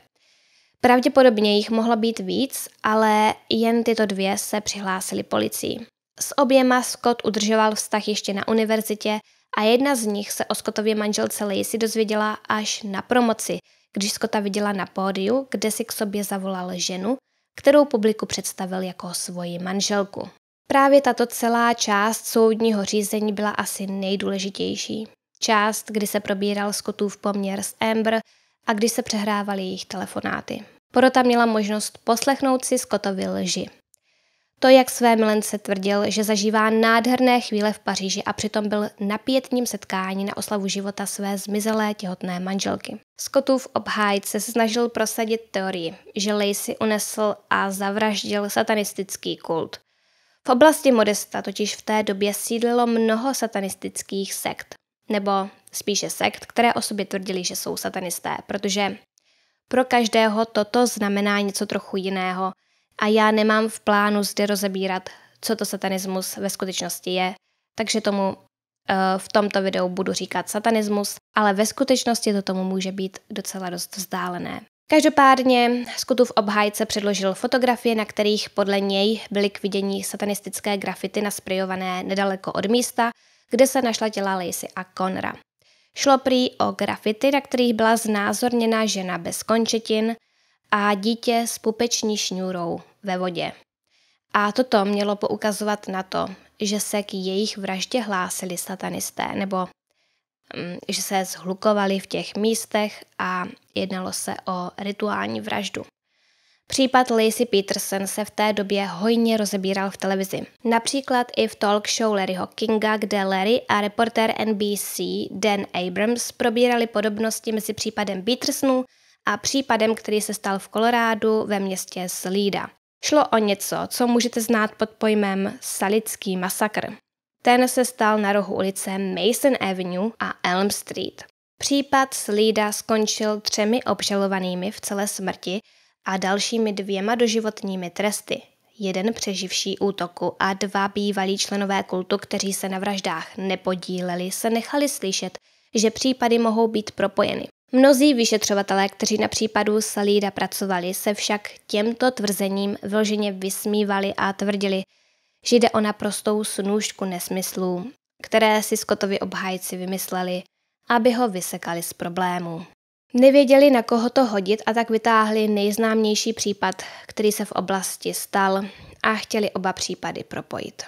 Speaker 1: Pravděpodobně jich mohlo být víc, ale jen tyto dvě se přihlásily policii. S oběma Scott udržoval vztah ještě na univerzitě a jedna z nich se o Scottově manželce Lacey dozvěděla až na promoci – když skota viděla na pódiu, kde si k sobě zavolal ženu, kterou publiku představil jako svoji manželku. Právě tato celá část soudního řízení byla asi nejdůležitější. Část, kdy se probíral Scottův poměr s Amber a kdy se přehrávaly jejich telefonáty. Porota měla možnost poslechnout si Scottovi lži. To, jak své milence tvrdil, že zažívá nádherné chvíle v Paříži a přitom byl na pětním setkání na oslavu života své zmizelé těhotné manželky. Scottův obhájce se snažil prosadit teorii, že Lacey unesl a zavraždil satanistický kult. V oblasti Modesta totiž v té době sídlilo mnoho satanistických sekt, nebo spíše sekt, které o sobě tvrdili, že jsou satanisté, protože pro každého toto znamená něco trochu jiného a já nemám v plánu zde rozebírat, co to satanismus ve skutečnosti je, takže tomu eh, v tomto videu budu říkat satanismus, ale ve skutečnosti to tomu může být docela dost vzdálené. Každopádně Skutův obhájce předložil fotografie, na kterých podle něj byly k vidění satanistické grafity nasprejované nedaleko od místa, kde se našla těla Lacey a Conra. Šlo prý o grafity, na kterých byla znázorněna žena bez končetin, a dítě s pupeční šňůrou ve vodě. A toto mělo poukazovat na to, že se k jejich vraždě hlásili satanisté, nebo mm, že se zhlukovali v těch místech a jednalo se o rituální vraždu. Případ Lacey Peterson se v té době hojně rozebíral v televizi. Například i v talk show Larryho Kinga, kde Larry a reportér NBC Dan Abrams probírali podobnosti mezi případem Petersonu a případem, který se stal v Kolorádu ve městě Slída. Šlo o něco, co můžete znát pod pojmem salický masakr. Ten se stal na rohu ulice Mason Avenue a Elm Street. Případ Slída skončil třemi obžalovanými v celé smrti a dalšími dvěma doživotními tresty. Jeden přeživší útoku a dva bývalí členové kultu, kteří se na vraždách nepodíleli, se nechali slyšet, že případy mohou být propojeny. Mnozí vyšetřovatelé, kteří na případu Salída pracovali, se však těmto tvrzením vloženě vysmívali a tvrdili, že jde o naprostou snůžku nesmyslů, které si Scottovi obhájci vymysleli, aby ho vysekali z problému. Nevěděli, na koho to hodit a tak vytáhli nejznámější případ, který se v oblasti stal a chtěli oba případy propojit.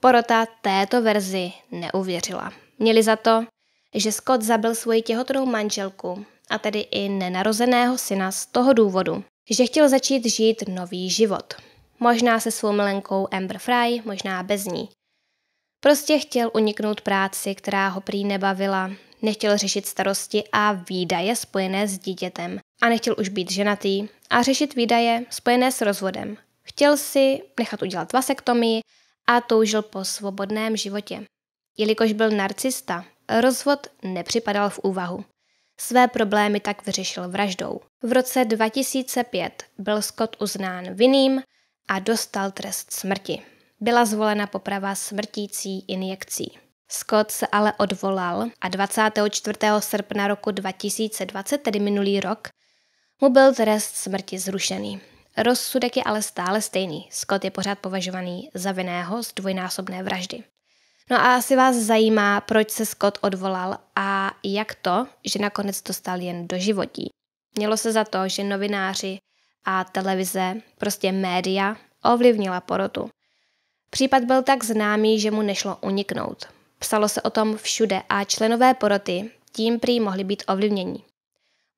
Speaker 1: Porota této verzi neuvěřila. Měli za to, že Scott zabil svoji těhotnou manželku, a tedy i nenarozeného syna z toho důvodu, že chtěl začít žít nový život. Možná se svou milenkou Amber Fry, možná bez ní. Prostě chtěl uniknout práci, která ho prý nebavila, nechtěl řešit starosti a výdaje spojené s dítětem a nechtěl už být ženatý a řešit výdaje spojené s rozvodem. Chtěl si nechat udělat vasektomii a toužil po svobodném životě. Jelikož byl narcista, rozvod nepřipadal v úvahu. Své problémy tak vyřešil vraždou. V roce 2005 byl Scott uznán vinným a dostal trest smrti. Byla zvolena poprava smrtící injekcí. Scott se ale odvolal a 24. srpna roku 2020, tedy minulý rok, mu byl trest smrti zrušený. Rozsudek je ale stále stejný. Scott je pořád považovaný za vinného z dvojnásobné vraždy. No a asi vás zajímá, proč se Scott odvolal a jak to, že nakonec dostal jen do životí. Mělo se za to, že novináři a televize, prostě média, ovlivnila porotu. Případ byl tak známý, že mu nešlo uniknout. Psalo se o tom všude a členové poroty tím prý mohli být ovlivněni.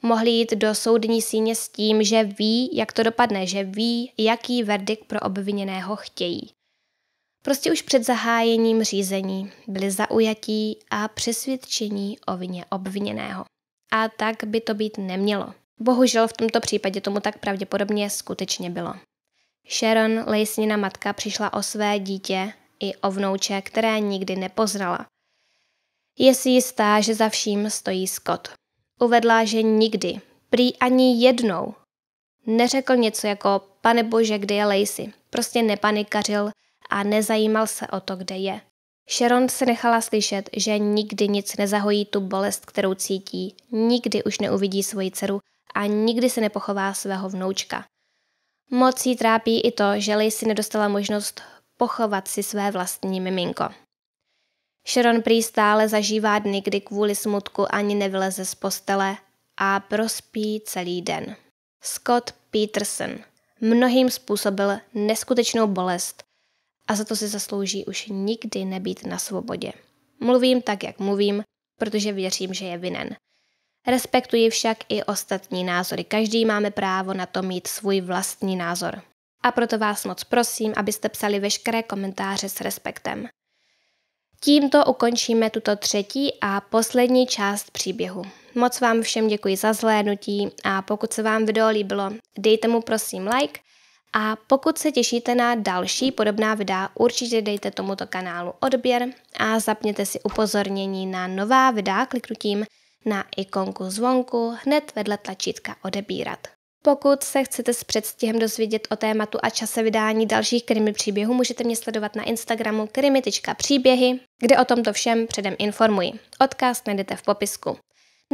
Speaker 1: Mohli jít do soudní síně s tím, že ví, jak to dopadne, že ví, jaký verdikt pro obviněného chtějí. Prostě už před zahájením řízení byli zaujatí a přesvědčení o vině obviněného. A tak by to být nemělo. Bohužel v tomto případě tomu tak pravděpodobně skutečně bylo. Sharon, Lejsnina matka, přišla o své dítě i o vnouče, které nikdy nepoznala. Je si jistá, že za vším stojí Scott. Uvedla, že nikdy, prý ani jednou, neřekl něco jako pane bože, kde je Lacey. Prostě nepanikařil, a nezajímal se o to, kde je. Sharon se nechala slyšet, že nikdy nic nezahojí tu bolest, kterou cítí, nikdy už neuvidí svoji dceru a nikdy se nepochová svého vnoučka. Moc jí trápí i to, že Lacey nedostala možnost pochovat si své vlastní miminko. Sharon prý stále zažívá dny, kdy kvůli smutku ani nevyleze z postele a prospí celý den. Scott Peterson mnohým způsobil neskutečnou bolest a za to si zaslouží už nikdy nebýt na svobodě. Mluvím tak, jak mluvím, protože věřím, že je vinen. Respektuji však i ostatní názory. Každý máme právo na to mít svůj vlastní názor. A proto vás moc prosím, abyste psali veškeré komentáře s respektem. Tímto ukončíme tuto třetí a poslední část příběhu. Moc vám všem děkuji za zhlédnutí a pokud se vám video líbilo, dejte mu prosím like – a pokud se těšíte na další podobná videa, určitě dejte tomuto kanálu odběr a zapněte si upozornění na nová videa kliknutím na ikonku zvonku hned vedle tlačítka odebírat. Pokud se chcete s předstihem dozvědět o tématu a čase vydání dalších krimi příběhů, můžete mě sledovat na Instagramu krimi.příběhy, kde o tomto všem předem informuji. Odkaz najdete v popisku.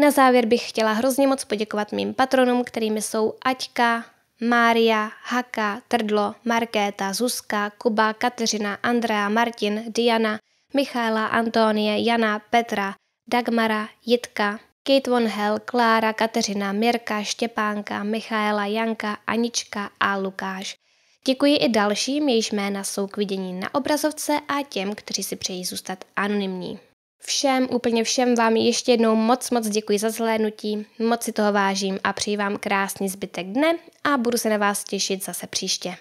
Speaker 1: Na závěr bych chtěla hrozně moc poděkovat mým patronům, kterými jsou Aťka, Mária, Haka, Trdlo, Markéta, Zuzka, Kuba, Kateřina, Andrea, Martin, Diana, Michála, Antonie, Jana, Petra, Dagmara, Jitka, Kate von Hell, Klára, Kateřina, Mirka, Štěpánka, Michaela, Janka, Anička a Lukáš. Děkuji i dalším, jejichž jména jsou k vidění na obrazovce a těm, kteří si přejí zůstat anonymní. Všem, úplně všem vám ještě jednou moc, moc děkuji za zhlédnutí, moc si toho vážím a přeji vám krásný zbytek dne a budu se na vás těšit zase příště.